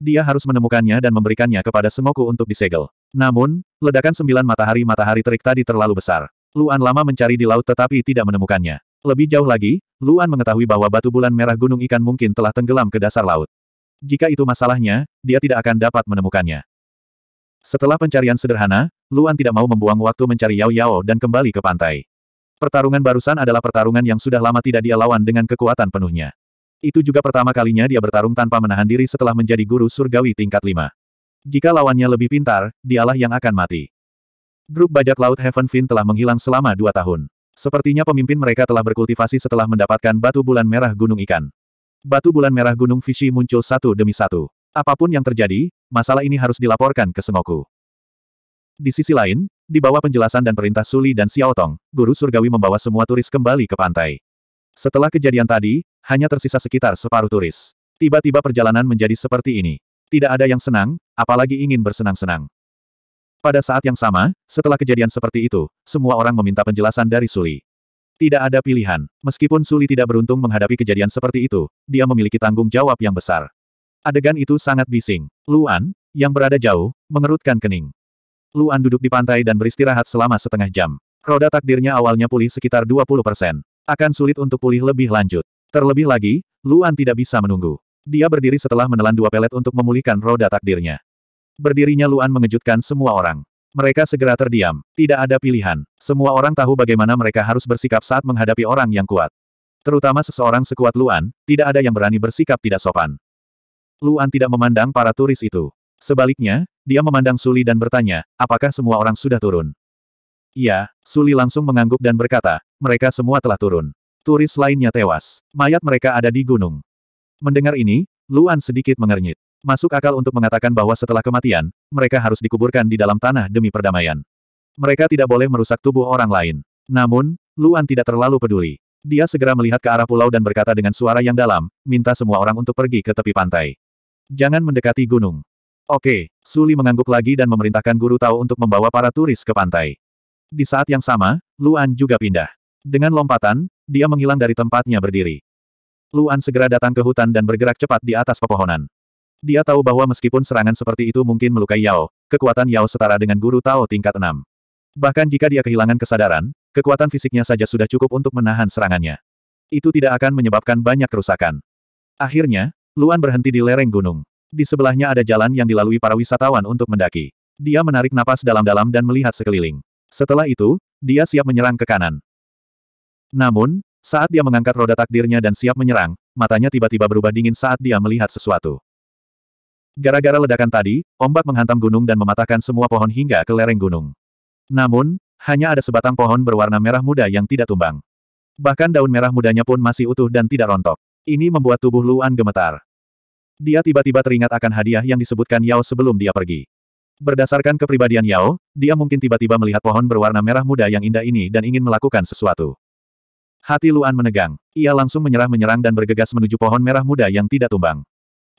Dia harus menemukannya dan memberikannya kepada Semoku untuk disegel. Namun, ledakan sembilan matahari-matahari terik tadi terlalu besar. Luan lama mencari di laut tetapi tidak menemukannya. Lebih jauh lagi, Luan mengetahui bahwa batu bulan merah gunung ikan mungkin telah tenggelam ke dasar laut. Jika itu masalahnya, dia tidak akan dapat menemukannya. Setelah pencarian sederhana, Luan tidak mau membuang waktu mencari Yao Yao dan kembali ke pantai. Pertarungan barusan adalah pertarungan yang sudah lama tidak dia lawan dengan kekuatan penuhnya. Itu juga pertama kalinya dia bertarung tanpa menahan diri setelah menjadi guru surgawi tingkat 5. Jika lawannya lebih pintar, dialah yang akan mati. Grup bajak laut Heaven Fin telah menghilang selama dua tahun. Sepertinya pemimpin mereka telah berkultivasi setelah mendapatkan batu bulan merah gunung ikan. Batu bulan merah gunung Fishi muncul satu demi satu. Apapun yang terjadi, masalah ini harus dilaporkan ke Sengoku. Di sisi lain, di bawah penjelasan dan perintah Suli dan Xiao Tong, Guru Surgawi membawa semua turis kembali ke pantai. Setelah kejadian tadi, hanya tersisa sekitar separuh turis. Tiba-tiba perjalanan menjadi seperti ini. Tidak ada yang senang, apalagi ingin bersenang-senang. Pada saat yang sama, setelah kejadian seperti itu, semua orang meminta penjelasan dari Suli. Tidak ada pilihan. Meskipun Suli tidak beruntung menghadapi kejadian seperti itu, dia memiliki tanggung jawab yang besar. Adegan itu sangat bising. Luan, yang berada jauh, mengerutkan kening. Luan duduk di pantai dan beristirahat selama setengah jam. Roda takdirnya awalnya pulih sekitar 20 persen. Akan sulit untuk pulih lebih lanjut. Terlebih lagi, Luan tidak bisa menunggu. Dia berdiri setelah menelan dua pelet untuk memulihkan roda takdirnya. Berdirinya Luan mengejutkan semua orang. Mereka segera terdiam. Tidak ada pilihan. Semua orang tahu bagaimana mereka harus bersikap saat menghadapi orang yang kuat. Terutama seseorang sekuat Luan, tidak ada yang berani bersikap tidak sopan. Luan tidak memandang para turis itu. Sebaliknya, dia memandang Suli dan bertanya, apakah semua orang sudah turun? Iya, Suli langsung mengangguk dan berkata, mereka semua telah turun. Turis lainnya tewas. Mayat mereka ada di gunung. Mendengar ini, Luan sedikit mengernyit. Masuk akal untuk mengatakan bahwa setelah kematian, mereka harus dikuburkan di dalam tanah demi perdamaian. Mereka tidak boleh merusak tubuh orang lain. Namun, Luan tidak terlalu peduli. Dia segera melihat ke arah pulau dan berkata dengan suara yang dalam, minta semua orang untuk pergi ke tepi pantai. Jangan mendekati gunung. Oke, Suli mengangguk lagi dan memerintahkan guru tahu untuk membawa para turis ke pantai. Di saat yang sama, Luan juga pindah. Dengan lompatan, dia menghilang dari tempatnya berdiri. Luan segera datang ke hutan dan bergerak cepat di atas pepohonan. Dia tahu bahwa meskipun serangan seperti itu mungkin melukai Yao, kekuatan Yao setara dengan guru Tao tingkat 6. Bahkan jika dia kehilangan kesadaran, kekuatan fisiknya saja sudah cukup untuk menahan serangannya. Itu tidak akan menyebabkan banyak kerusakan. Akhirnya, Luan berhenti di lereng gunung. Di sebelahnya ada jalan yang dilalui para wisatawan untuk mendaki. Dia menarik napas dalam-dalam dan melihat sekeliling. Setelah itu, dia siap menyerang ke kanan. Namun, saat dia mengangkat roda takdirnya dan siap menyerang, matanya tiba-tiba berubah dingin saat dia melihat sesuatu. Gara-gara ledakan tadi, ombak menghantam gunung dan mematahkan semua pohon hingga ke lereng gunung. Namun, hanya ada sebatang pohon berwarna merah muda yang tidak tumbang. Bahkan daun merah mudanya pun masih utuh dan tidak rontok. Ini membuat tubuh Luan gemetar. Dia tiba-tiba teringat akan hadiah yang disebutkan Yao sebelum dia pergi. Berdasarkan kepribadian Yao, dia mungkin tiba-tiba melihat pohon berwarna merah muda yang indah ini dan ingin melakukan sesuatu. Hati Luan menegang. Ia langsung menyerah menyerang dan bergegas menuju pohon merah muda yang tidak tumbang.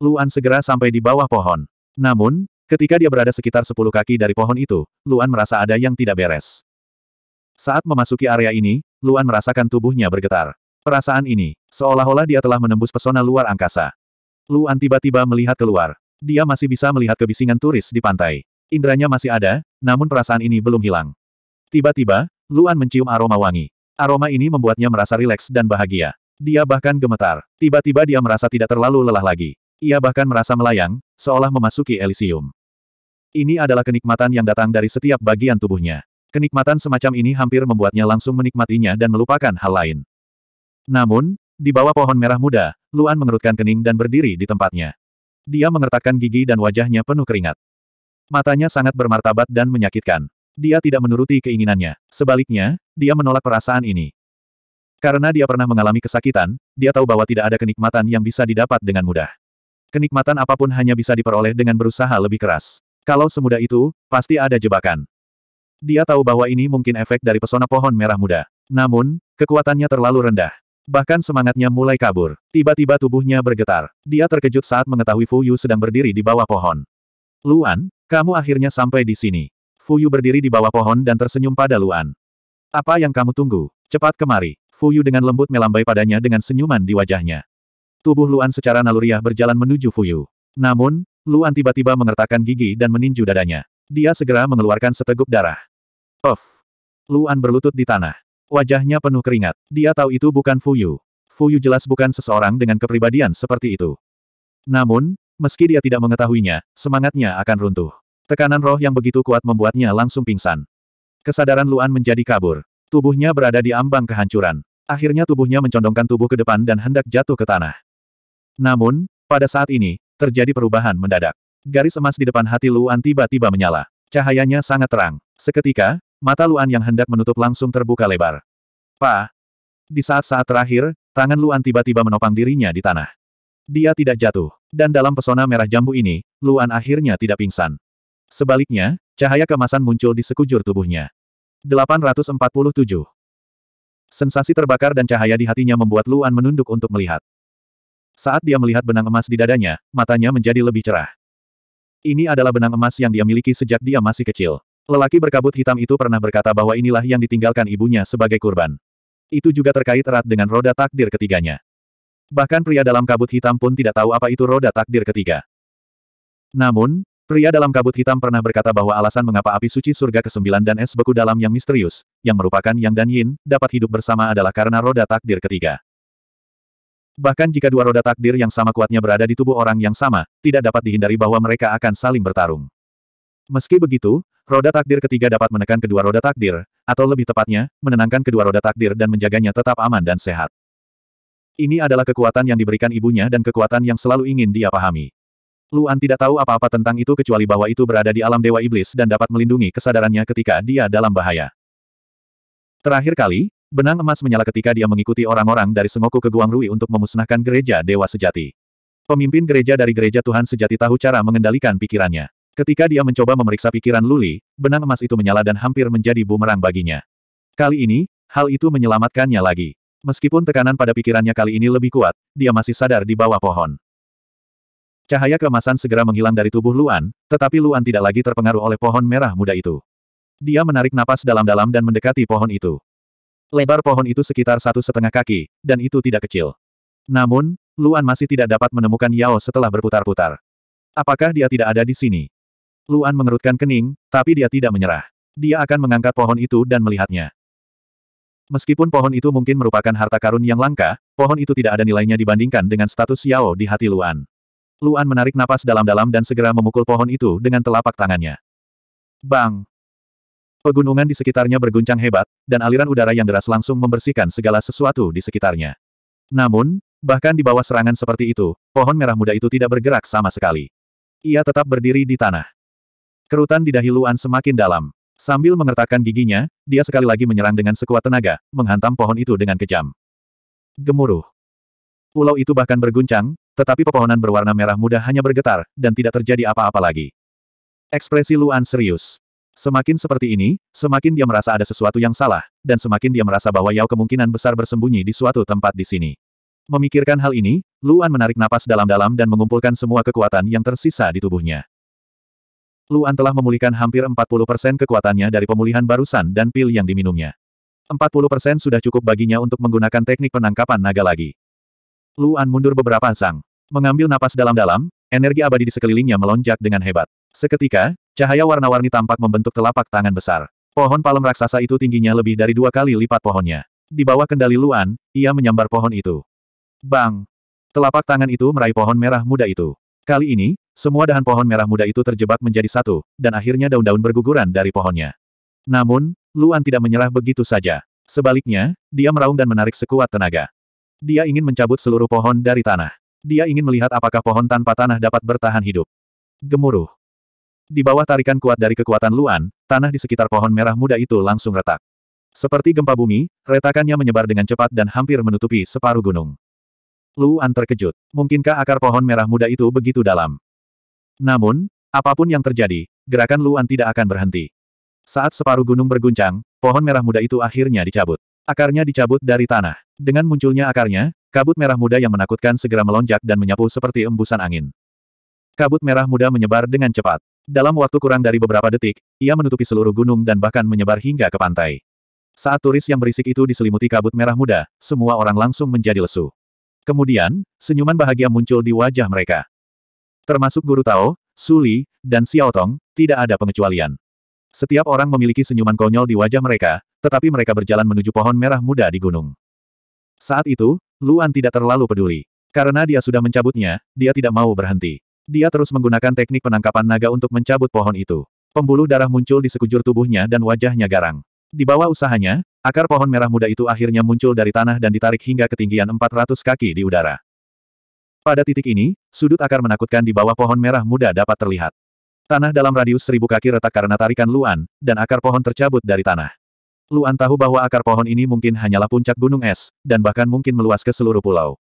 Luan segera sampai di bawah pohon. Namun, ketika dia berada sekitar sepuluh kaki dari pohon itu, Luan merasa ada yang tidak beres. Saat memasuki area ini, Luan merasakan tubuhnya bergetar. Perasaan ini, seolah-olah dia telah menembus pesona luar angkasa. Luan tiba-tiba melihat keluar. Dia masih bisa melihat kebisingan turis di pantai. Indranya masih ada, namun perasaan ini belum hilang. Tiba-tiba, Luan mencium aroma wangi. Aroma ini membuatnya merasa rileks dan bahagia. Dia bahkan gemetar. Tiba-tiba dia merasa tidak terlalu lelah lagi. Ia bahkan merasa melayang, seolah memasuki Elysium. Ini adalah kenikmatan yang datang dari setiap bagian tubuhnya. Kenikmatan semacam ini hampir membuatnya langsung menikmatinya dan melupakan hal lain. Namun, di bawah pohon merah muda, Luan mengerutkan kening dan berdiri di tempatnya. Dia mengertakkan gigi dan wajahnya penuh keringat. Matanya sangat bermartabat dan menyakitkan. Dia tidak menuruti keinginannya. Sebaliknya, dia menolak perasaan ini. Karena dia pernah mengalami kesakitan, dia tahu bahwa tidak ada kenikmatan yang bisa didapat dengan mudah. Kenikmatan apapun hanya bisa diperoleh dengan berusaha lebih keras. Kalau semudah itu, pasti ada jebakan. Dia tahu bahwa ini mungkin efek dari pesona pohon merah muda. Namun, kekuatannya terlalu rendah. Bahkan semangatnya mulai kabur. Tiba-tiba tubuhnya bergetar. Dia terkejut saat mengetahui Fu Yu sedang berdiri di bawah pohon. Luan, kamu akhirnya sampai di sini. Fu Yu berdiri di bawah pohon dan tersenyum pada Luan. Apa yang kamu tunggu? Cepat kemari. Fu Yu dengan lembut melambai padanya dengan senyuman di wajahnya. Tubuh Luan secara naluriah berjalan menuju Fuyu. Namun, Luan tiba-tiba mengertakkan gigi dan meninju dadanya. Dia segera mengeluarkan seteguk darah. Of! Luan berlutut di tanah. Wajahnya penuh keringat. Dia tahu itu bukan Fuyu. Fuyu jelas bukan seseorang dengan kepribadian seperti itu. Namun, meski dia tidak mengetahuinya, semangatnya akan runtuh. Tekanan roh yang begitu kuat membuatnya langsung pingsan. Kesadaran Luan menjadi kabur. Tubuhnya berada di ambang kehancuran. Akhirnya tubuhnya mencondongkan tubuh ke depan dan hendak jatuh ke tanah. Namun, pada saat ini, terjadi perubahan mendadak. Garis emas di depan hati Luan tiba-tiba menyala. Cahayanya sangat terang. Seketika, mata Luan yang hendak menutup langsung terbuka lebar. Pa! Di saat-saat terakhir, tangan Luan tiba-tiba menopang dirinya di tanah. Dia tidak jatuh, dan dalam pesona merah jambu ini, Luan akhirnya tidak pingsan. Sebaliknya, cahaya kemasan muncul di sekujur tubuhnya. 847 Sensasi terbakar dan cahaya di hatinya membuat Luan menunduk untuk melihat. Saat dia melihat benang emas di dadanya, matanya menjadi lebih cerah. Ini adalah benang emas yang dia miliki sejak dia masih kecil. Lelaki berkabut hitam itu pernah berkata bahwa inilah yang ditinggalkan ibunya sebagai kurban. Itu juga terkait erat dengan roda takdir ketiganya. Bahkan pria dalam kabut hitam pun tidak tahu apa itu roda takdir ketiga. Namun, pria dalam kabut hitam pernah berkata bahwa alasan mengapa api suci surga ke-9 dan es beku dalam yang misterius, yang merupakan yang dan yin, dapat hidup bersama adalah karena roda takdir ketiga. Bahkan jika dua roda takdir yang sama kuatnya berada di tubuh orang yang sama, tidak dapat dihindari bahwa mereka akan saling bertarung. Meski begitu, roda takdir ketiga dapat menekan kedua roda takdir, atau lebih tepatnya, menenangkan kedua roda takdir dan menjaganya tetap aman dan sehat. Ini adalah kekuatan yang diberikan ibunya dan kekuatan yang selalu ingin dia pahami. Luan tidak tahu apa-apa tentang itu kecuali bahwa itu berada di alam Dewa Iblis dan dapat melindungi kesadarannya ketika dia dalam bahaya. Terakhir kali, Benang emas menyala ketika dia mengikuti orang-orang dari Sengoku ke Guangrui untuk memusnahkan gereja Dewa Sejati. Pemimpin gereja dari gereja Tuhan Sejati tahu cara mengendalikan pikirannya. Ketika dia mencoba memeriksa pikiran Luli, benang emas itu menyala dan hampir menjadi bumerang baginya. Kali ini, hal itu menyelamatkannya lagi. Meskipun tekanan pada pikirannya kali ini lebih kuat, dia masih sadar di bawah pohon. Cahaya keemasan segera menghilang dari tubuh Luan, tetapi Luan tidak lagi terpengaruh oleh pohon merah muda itu. Dia menarik napas dalam-dalam dan mendekati pohon itu. Lebar pohon itu sekitar satu setengah kaki, dan itu tidak kecil. Namun, Luan masih tidak dapat menemukan Yao setelah berputar-putar. Apakah dia tidak ada di sini? Luan mengerutkan kening, tapi dia tidak menyerah. Dia akan mengangkat pohon itu dan melihatnya. Meskipun pohon itu mungkin merupakan harta karun yang langka, pohon itu tidak ada nilainya dibandingkan dengan status Yao di hati Luan. Luan menarik napas dalam-dalam dan segera memukul pohon itu dengan telapak tangannya. Bang! Pegunungan di sekitarnya berguncang hebat, dan aliran udara yang deras langsung membersihkan segala sesuatu di sekitarnya. Namun, bahkan di bawah serangan seperti itu, pohon merah muda itu tidak bergerak sama sekali. Ia tetap berdiri di tanah. Kerutan di dahi Luan semakin dalam. Sambil mengertakkan giginya, dia sekali lagi menyerang dengan sekuat tenaga, menghantam pohon itu dengan kejam. Gemuruh. Pulau itu bahkan berguncang, tetapi pepohonan berwarna merah muda hanya bergetar, dan tidak terjadi apa-apa lagi. Ekspresi Luan serius. Semakin seperti ini, semakin dia merasa ada sesuatu yang salah, dan semakin dia merasa bahwa Yao kemungkinan besar bersembunyi di suatu tempat di sini. Memikirkan hal ini, Luan menarik napas dalam-dalam dan mengumpulkan semua kekuatan yang tersisa di tubuhnya. Luan telah memulihkan hampir 40% kekuatannya dari pemulihan barusan dan pil yang diminumnya. 40% sudah cukup baginya untuk menggunakan teknik penangkapan naga lagi. Luan mundur beberapa sang. Mengambil napas dalam-dalam, Energi abadi di sekelilingnya melonjak dengan hebat. Seketika, cahaya warna-warni tampak membentuk telapak tangan besar. Pohon palem raksasa itu tingginya lebih dari dua kali lipat pohonnya. Di bawah kendali Luan, ia menyambar pohon itu. Bang! Telapak tangan itu meraih pohon merah muda itu. Kali ini, semua dahan pohon merah muda itu terjebak menjadi satu, dan akhirnya daun-daun berguguran dari pohonnya. Namun, Luan tidak menyerah begitu saja. Sebaliknya, dia meraung dan menarik sekuat tenaga. Dia ingin mencabut seluruh pohon dari tanah. Dia ingin melihat apakah pohon tanpa tanah dapat bertahan hidup. Gemuruh. Di bawah tarikan kuat dari kekuatan Luan, tanah di sekitar pohon merah muda itu langsung retak. Seperti gempa bumi, retakannya menyebar dengan cepat dan hampir menutupi separuh gunung. Luan terkejut. Mungkinkah akar pohon merah muda itu begitu dalam? Namun, apapun yang terjadi, gerakan Luan tidak akan berhenti. Saat separuh gunung berguncang, pohon merah muda itu akhirnya dicabut. Akarnya dicabut dari tanah. Dengan munculnya akarnya, Kabut merah muda yang menakutkan segera melonjak dan menyapu seperti embusan angin. Kabut merah muda menyebar dengan cepat. Dalam waktu kurang dari beberapa detik, ia menutupi seluruh gunung dan bahkan menyebar hingga ke pantai. Saat turis yang berisik itu diselimuti kabut merah muda, semua orang langsung menjadi lesu. Kemudian, senyuman bahagia muncul di wajah mereka. Termasuk Guru Tao, Suli, dan Xiao Tong. tidak ada pengecualian. Setiap orang memiliki senyuman konyol di wajah mereka, tetapi mereka berjalan menuju pohon merah muda di gunung. Saat itu, Luan tidak terlalu peduli. Karena dia sudah mencabutnya, dia tidak mau berhenti. Dia terus menggunakan teknik penangkapan naga untuk mencabut pohon itu. Pembuluh darah muncul di sekujur tubuhnya dan wajahnya garang. Di bawah usahanya, akar pohon merah muda itu akhirnya muncul dari tanah dan ditarik hingga ketinggian 400 kaki di udara. Pada titik ini, sudut akar menakutkan di bawah pohon merah muda dapat terlihat. Tanah dalam radius seribu kaki retak karena tarikan Luan, dan akar pohon tercabut dari tanah. Luan tahu bahwa akar pohon ini mungkin hanyalah puncak gunung es, dan bahkan mungkin meluas ke seluruh pulau.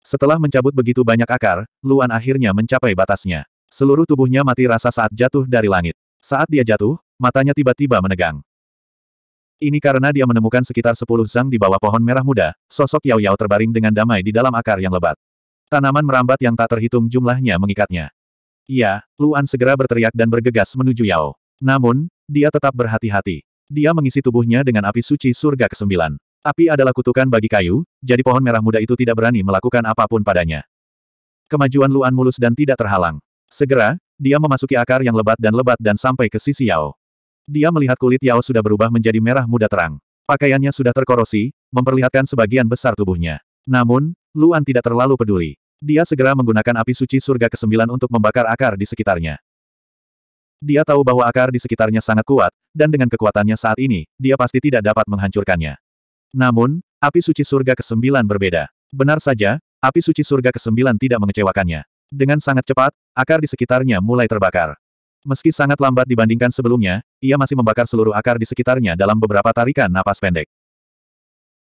Setelah mencabut begitu banyak akar, Luan akhirnya mencapai batasnya. Seluruh tubuhnya mati rasa saat jatuh dari langit. Saat dia jatuh, matanya tiba-tiba menegang. Ini karena dia menemukan sekitar sepuluh zang di bawah pohon merah muda, sosok Yao Yao terbaring dengan damai di dalam akar yang lebat. Tanaman merambat yang tak terhitung jumlahnya mengikatnya. Iya, Luan segera berteriak dan bergegas menuju Yao. Namun, dia tetap berhati-hati. Dia mengisi tubuhnya dengan api suci surga kesembilan. Api adalah kutukan bagi kayu, jadi pohon merah muda itu tidak berani melakukan apapun padanya. Kemajuan Luan mulus dan tidak terhalang. Segera, dia memasuki akar yang lebat dan lebat dan sampai ke sisi Yao. Dia melihat kulit Yao sudah berubah menjadi merah muda terang. Pakaiannya sudah terkorosi, memperlihatkan sebagian besar tubuhnya. Namun, Luan tidak terlalu peduli. Dia segera menggunakan api suci surga kesembilan untuk membakar akar di sekitarnya. Dia tahu bahwa akar di sekitarnya sangat kuat, dan dengan kekuatannya saat ini, dia pasti tidak dapat menghancurkannya. Namun, api suci surga ke-9 berbeda. Benar saja, api suci surga ke-9 tidak mengecewakannya. Dengan sangat cepat, akar di sekitarnya mulai terbakar. Meski sangat lambat dibandingkan sebelumnya, ia masih membakar seluruh akar di sekitarnya dalam beberapa tarikan napas pendek.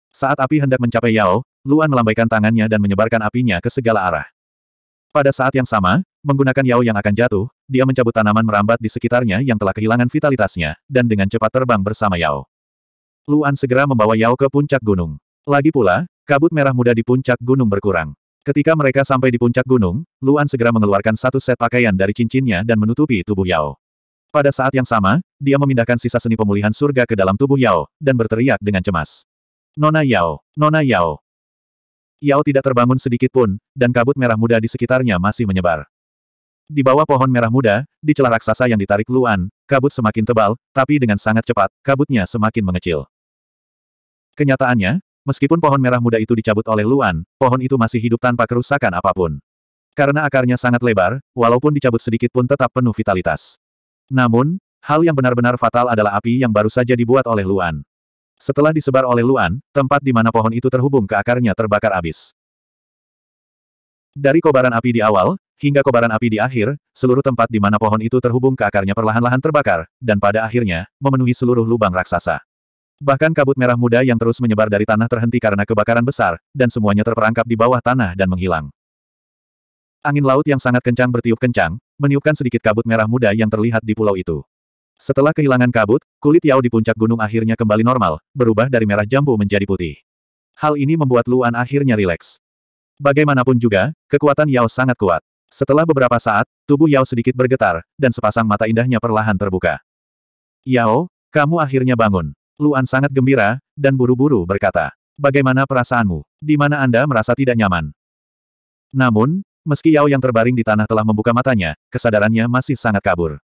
Saat api hendak mencapai Yao, Luan melambaikan tangannya dan menyebarkan apinya ke segala arah. Pada saat yang sama, menggunakan Yao yang akan jatuh, dia mencabut tanaman merambat di sekitarnya yang telah kehilangan vitalitasnya, dan dengan cepat terbang bersama Yao. Luan segera membawa Yao ke puncak gunung. Lagi pula, kabut merah muda di puncak gunung berkurang. Ketika mereka sampai di puncak gunung, Luan segera mengeluarkan satu set pakaian dari cincinnya dan menutupi tubuh Yao. Pada saat yang sama, dia memindahkan sisa seni pemulihan surga ke dalam tubuh Yao, dan berteriak dengan cemas. Nona Yao, Nona Yao. Yao tidak terbangun sedikit pun, dan kabut merah muda di sekitarnya masih menyebar. Di bawah pohon merah muda, di celah raksasa yang ditarik Luan, kabut semakin tebal, tapi dengan sangat cepat, kabutnya semakin mengecil. Kenyataannya, meskipun pohon merah muda itu dicabut oleh Luan, pohon itu masih hidup tanpa kerusakan apapun. Karena akarnya sangat lebar, walaupun dicabut sedikit pun tetap penuh vitalitas. Namun, hal yang benar-benar fatal adalah api yang baru saja dibuat oleh Luan. Setelah disebar oleh Luan, tempat di mana pohon itu terhubung ke akarnya terbakar abis. Dari kobaran api di awal, Hingga kobaran api di akhir, seluruh tempat di mana pohon itu terhubung ke akarnya perlahan-lahan terbakar, dan pada akhirnya, memenuhi seluruh lubang raksasa. Bahkan kabut merah muda yang terus menyebar dari tanah terhenti karena kebakaran besar, dan semuanya terperangkap di bawah tanah dan menghilang. Angin laut yang sangat kencang bertiup kencang, meniupkan sedikit kabut merah muda yang terlihat di pulau itu. Setelah kehilangan kabut, kulit Yao di puncak gunung akhirnya kembali normal, berubah dari merah jambu menjadi putih. Hal ini membuat Luan akhirnya rileks. Bagaimanapun juga, kekuatan Yao sangat kuat. Setelah beberapa saat, tubuh Yao sedikit bergetar, dan sepasang mata indahnya perlahan terbuka. Yao, kamu akhirnya bangun. Luan sangat gembira, dan buru-buru berkata, Bagaimana perasaanmu? Di mana Anda merasa tidak nyaman? Namun, meski Yao yang terbaring di tanah telah membuka matanya, kesadarannya masih sangat kabur.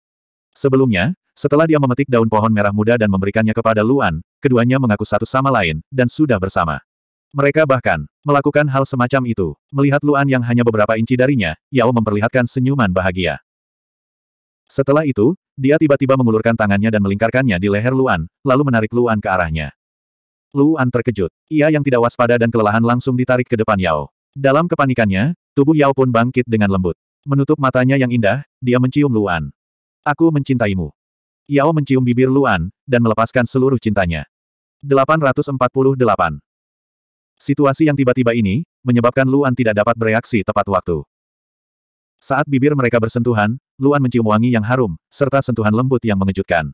Sebelumnya, setelah dia memetik daun pohon merah muda dan memberikannya kepada Luan, keduanya mengaku satu sama lain, dan sudah bersama. Mereka bahkan melakukan hal semacam itu. Melihat Luan yang hanya beberapa inci darinya, Yao memperlihatkan senyuman bahagia. Setelah itu, dia tiba-tiba mengulurkan tangannya dan melingkarkannya di leher Luan, lalu menarik Luan ke arahnya. Luan terkejut. Ia yang tidak waspada dan kelelahan langsung ditarik ke depan Yao. Dalam kepanikannya, tubuh Yao pun bangkit dengan lembut. Menutup matanya yang indah, dia mencium Luan. Aku mencintaimu. Yao mencium bibir Luan, dan melepaskan seluruh cintanya. 848 Situasi yang tiba-tiba ini, menyebabkan Luan tidak dapat bereaksi tepat waktu. Saat bibir mereka bersentuhan, Luan mencium wangi yang harum, serta sentuhan lembut yang mengejutkan.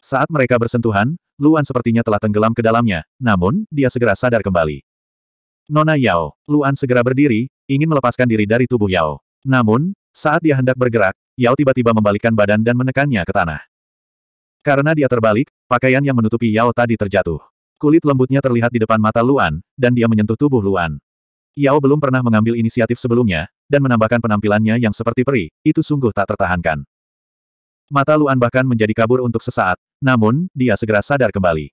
Saat mereka bersentuhan, Luan sepertinya telah tenggelam ke dalamnya, namun, dia segera sadar kembali. Nona Yao, Luan segera berdiri, ingin melepaskan diri dari tubuh Yao. Namun, saat dia hendak bergerak, Yao tiba-tiba membalikkan badan dan menekannya ke tanah. Karena dia terbalik, pakaian yang menutupi Yao tadi terjatuh. Kulit lembutnya terlihat di depan mata Luan, dan dia menyentuh tubuh Luan. Yao belum pernah mengambil inisiatif sebelumnya, dan menambahkan penampilannya yang seperti peri, itu sungguh tak tertahankan. Mata Luan bahkan menjadi kabur untuk sesaat, namun, dia segera sadar kembali.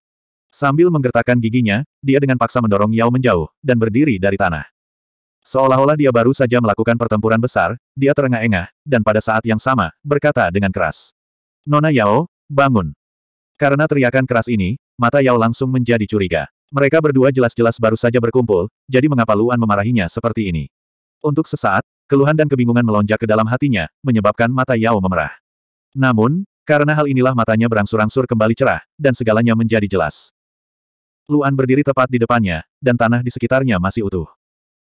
Sambil menggertakkan giginya, dia dengan paksa mendorong Yao menjauh, dan berdiri dari tanah. Seolah-olah dia baru saja melakukan pertempuran besar, dia terengah-engah, dan pada saat yang sama, berkata dengan keras. Nona Yao, bangun. Karena teriakan keras ini, Mata Yao langsung menjadi curiga. Mereka berdua jelas-jelas baru saja berkumpul, jadi mengapa Luan memarahinya seperti ini? Untuk sesaat, keluhan dan kebingungan melonjak ke dalam hatinya, menyebabkan mata Yao memerah. Namun, karena hal inilah matanya berangsur-angsur kembali cerah, dan segalanya menjadi jelas. Luan berdiri tepat di depannya, dan tanah di sekitarnya masih utuh.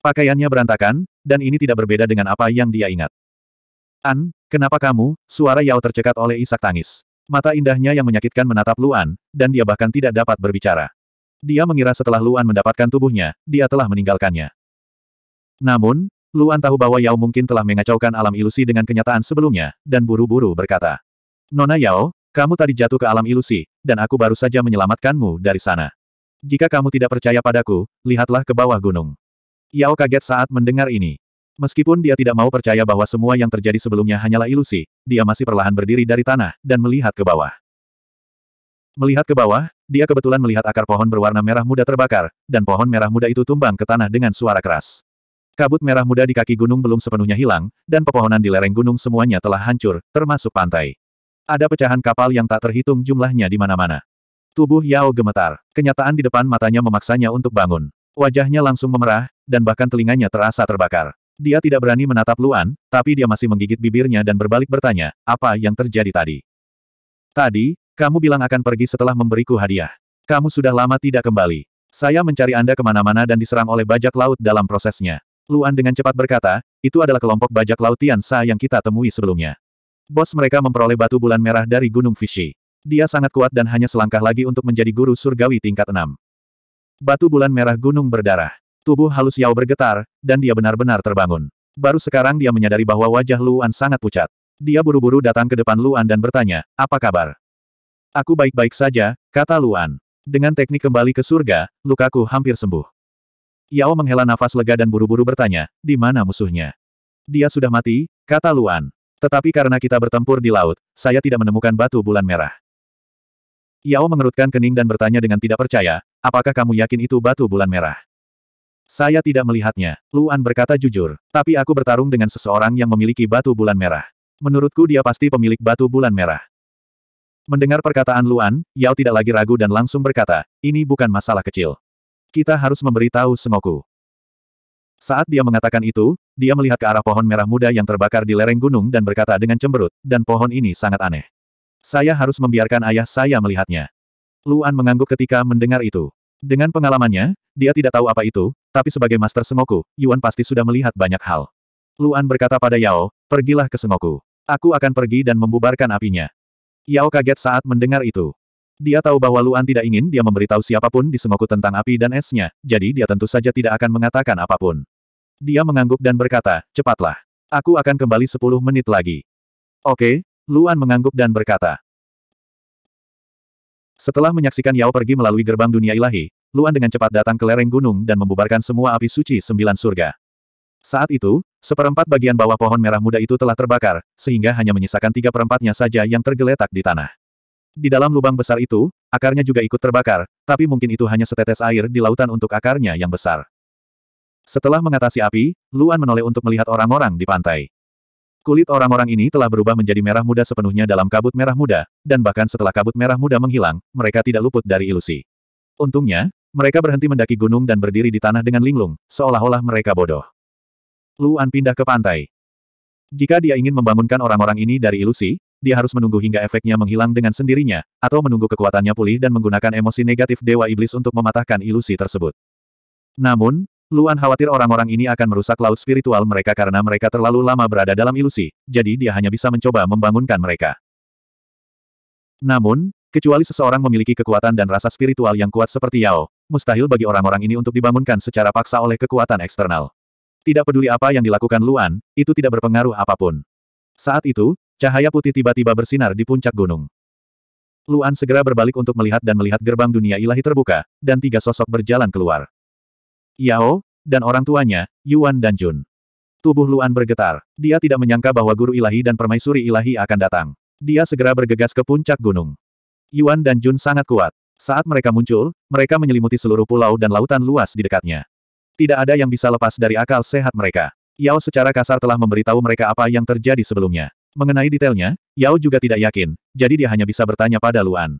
Pakaiannya berantakan, dan ini tidak berbeda dengan apa yang dia ingat. An, kenapa kamu? Suara Yao tercekat oleh isak tangis. Mata indahnya yang menyakitkan menatap Luan, dan dia bahkan tidak dapat berbicara. Dia mengira setelah Luan mendapatkan tubuhnya, dia telah meninggalkannya. Namun, Luan tahu bahwa Yao mungkin telah mengacaukan alam ilusi dengan kenyataan sebelumnya, dan buru-buru berkata, Nona Yao, kamu tadi jatuh ke alam ilusi, dan aku baru saja menyelamatkanmu dari sana. Jika kamu tidak percaya padaku, lihatlah ke bawah gunung. Yao kaget saat mendengar ini. Meskipun dia tidak mau percaya bahwa semua yang terjadi sebelumnya hanyalah ilusi, dia masih perlahan berdiri dari tanah, dan melihat ke bawah. Melihat ke bawah, dia kebetulan melihat akar pohon berwarna merah muda terbakar, dan pohon merah muda itu tumbang ke tanah dengan suara keras. Kabut merah muda di kaki gunung belum sepenuhnya hilang, dan pepohonan di lereng gunung semuanya telah hancur, termasuk pantai. Ada pecahan kapal yang tak terhitung jumlahnya di mana-mana. Tubuh Yao gemetar. Kenyataan di depan matanya memaksanya untuk bangun. Wajahnya langsung memerah, dan bahkan telinganya terasa terbakar. Dia tidak berani menatap Luan, tapi dia masih menggigit bibirnya dan berbalik bertanya, apa yang terjadi tadi? Tadi, kamu bilang akan pergi setelah memberiku hadiah. Kamu sudah lama tidak kembali. Saya mencari Anda kemana-mana dan diserang oleh bajak laut dalam prosesnya. Luan dengan cepat berkata, itu adalah kelompok bajak laut Tiansa yang kita temui sebelumnya. Bos mereka memperoleh batu bulan merah dari Gunung Fishi. Dia sangat kuat dan hanya selangkah lagi untuk menjadi guru surgawi tingkat 6. Batu bulan merah gunung berdarah. Tubuh halus Yao bergetar, dan dia benar-benar terbangun. Baru sekarang dia menyadari bahwa wajah Luan sangat pucat. Dia buru-buru datang ke depan Luan dan bertanya, apa kabar? Aku baik-baik saja, kata Luan. Dengan teknik kembali ke surga, lukaku hampir sembuh. Yao menghela nafas lega dan buru-buru bertanya, di mana musuhnya? Dia sudah mati, kata Luan. Tetapi karena kita bertempur di laut, saya tidak menemukan batu bulan merah. Yao mengerutkan kening dan bertanya dengan tidak percaya, apakah kamu yakin itu batu bulan merah? Saya tidak melihatnya, Luan berkata jujur, tapi aku bertarung dengan seseorang yang memiliki batu bulan merah. Menurutku dia pasti pemilik batu bulan merah. Mendengar perkataan Luan, Yao tidak lagi ragu dan langsung berkata, ini bukan masalah kecil. Kita harus memberitahu Sengoku. Saat dia mengatakan itu, dia melihat ke arah pohon merah muda yang terbakar di lereng gunung dan berkata dengan cemberut, dan pohon ini sangat aneh. Saya harus membiarkan ayah saya melihatnya. Luan mengangguk ketika mendengar itu. Dengan pengalamannya, dia tidak tahu apa itu, tapi sebagai Master Sengoku, Yuan pasti sudah melihat banyak hal. Luan berkata pada Yao, pergilah ke Sengoku. Aku akan pergi dan membubarkan apinya. Yao kaget saat mendengar itu. Dia tahu bahwa Luan tidak ingin dia memberitahu siapapun di Sengoku tentang api dan esnya, jadi dia tentu saja tidak akan mengatakan apapun. Dia mengangguk dan berkata, cepatlah. Aku akan kembali sepuluh menit lagi. Oke, Luan mengangguk dan berkata. Setelah menyaksikan Yao pergi melalui gerbang dunia ilahi, Luan dengan cepat datang ke lereng gunung dan membubarkan semua api suci sembilan surga. Saat itu, seperempat bagian bawah pohon merah muda itu telah terbakar, sehingga hanya menyisakan tiga perempatnya saja yang tergeletak di tanah. Di dalam lubang besar itu, akarnya juga ikut terbakar, tapi mungkin itu hanya setetes air di lautan untuk akarnya yang besar. Setelah mengatasi api, Luan menoleh untuk melihat orang-orang di pantai. Kulit orang-orang ini telah berubah menjadi merah muda sepenuhnya dalam kabut merah muda, dan bahkan setelah kabut merah muda menghilang, mereka tidak luput dari ilusi. Untungnya, mereka berhenti mendaki gunung dan berdiri di tanah dengan linglung, seolah-olah mereka bodoh. Luan pindah ke pantai. Jika dia ingin membangunkan orang-orang ini dari ilusi, dia harus menunggu hingga efeknya menghilang dengan sendirinya, atau menunggu kekuatannya pulih dan menggunakan emosi negatif Dewa Iblis untuk mematahkan ilusi tersebut. Namun, Luan khawatir orang-orang ini akan merusak laut spiritual mereka karena mereka terlalu lama berada dalam ilusi, jadi dia hanya bisa mencoba membangunkan mereka. Namun, kecuali seseorang memiliki kekuatan dan rasa spiritual yang kuat seperti Yao, mustahil bagi orang-orang ini untuk dibangunkan secara paksa oleh kekuatan eksternal. Tidak peduli apa yang dilakukan Luan, itu tidak berpengaruh apapun. Saat itu, cahaya putih tiba-tiba bersinar di puncak gunung. Luan segera berbalik untuk melihat dan melihat gerbang dunia ilahi terbuka, dan tiga sosok berjalan keluar. Yao, dan orang tuanya, Yuan dan Jun. Tubuh Luan bergetar. Dia tidak menyangka bahwa guru ilahi dan permaisuri ilahi akan datang. Dia segera bergegas ke puncak gunung. Yuan dan Jun sangat kuat. Saat mereka muncul, mereka menyelimuti seluruh pulau dan lautan luas di dekatnya. Tidak ada yang bisa lepas dari akal sehat mereka. Yao secara kasar telah memberitahu mereka apa yang terjadi sebelumnya. Mengenai detailnya, Yao juga tidak yakin, jadi dia hanya bisa bertanya pada Luan.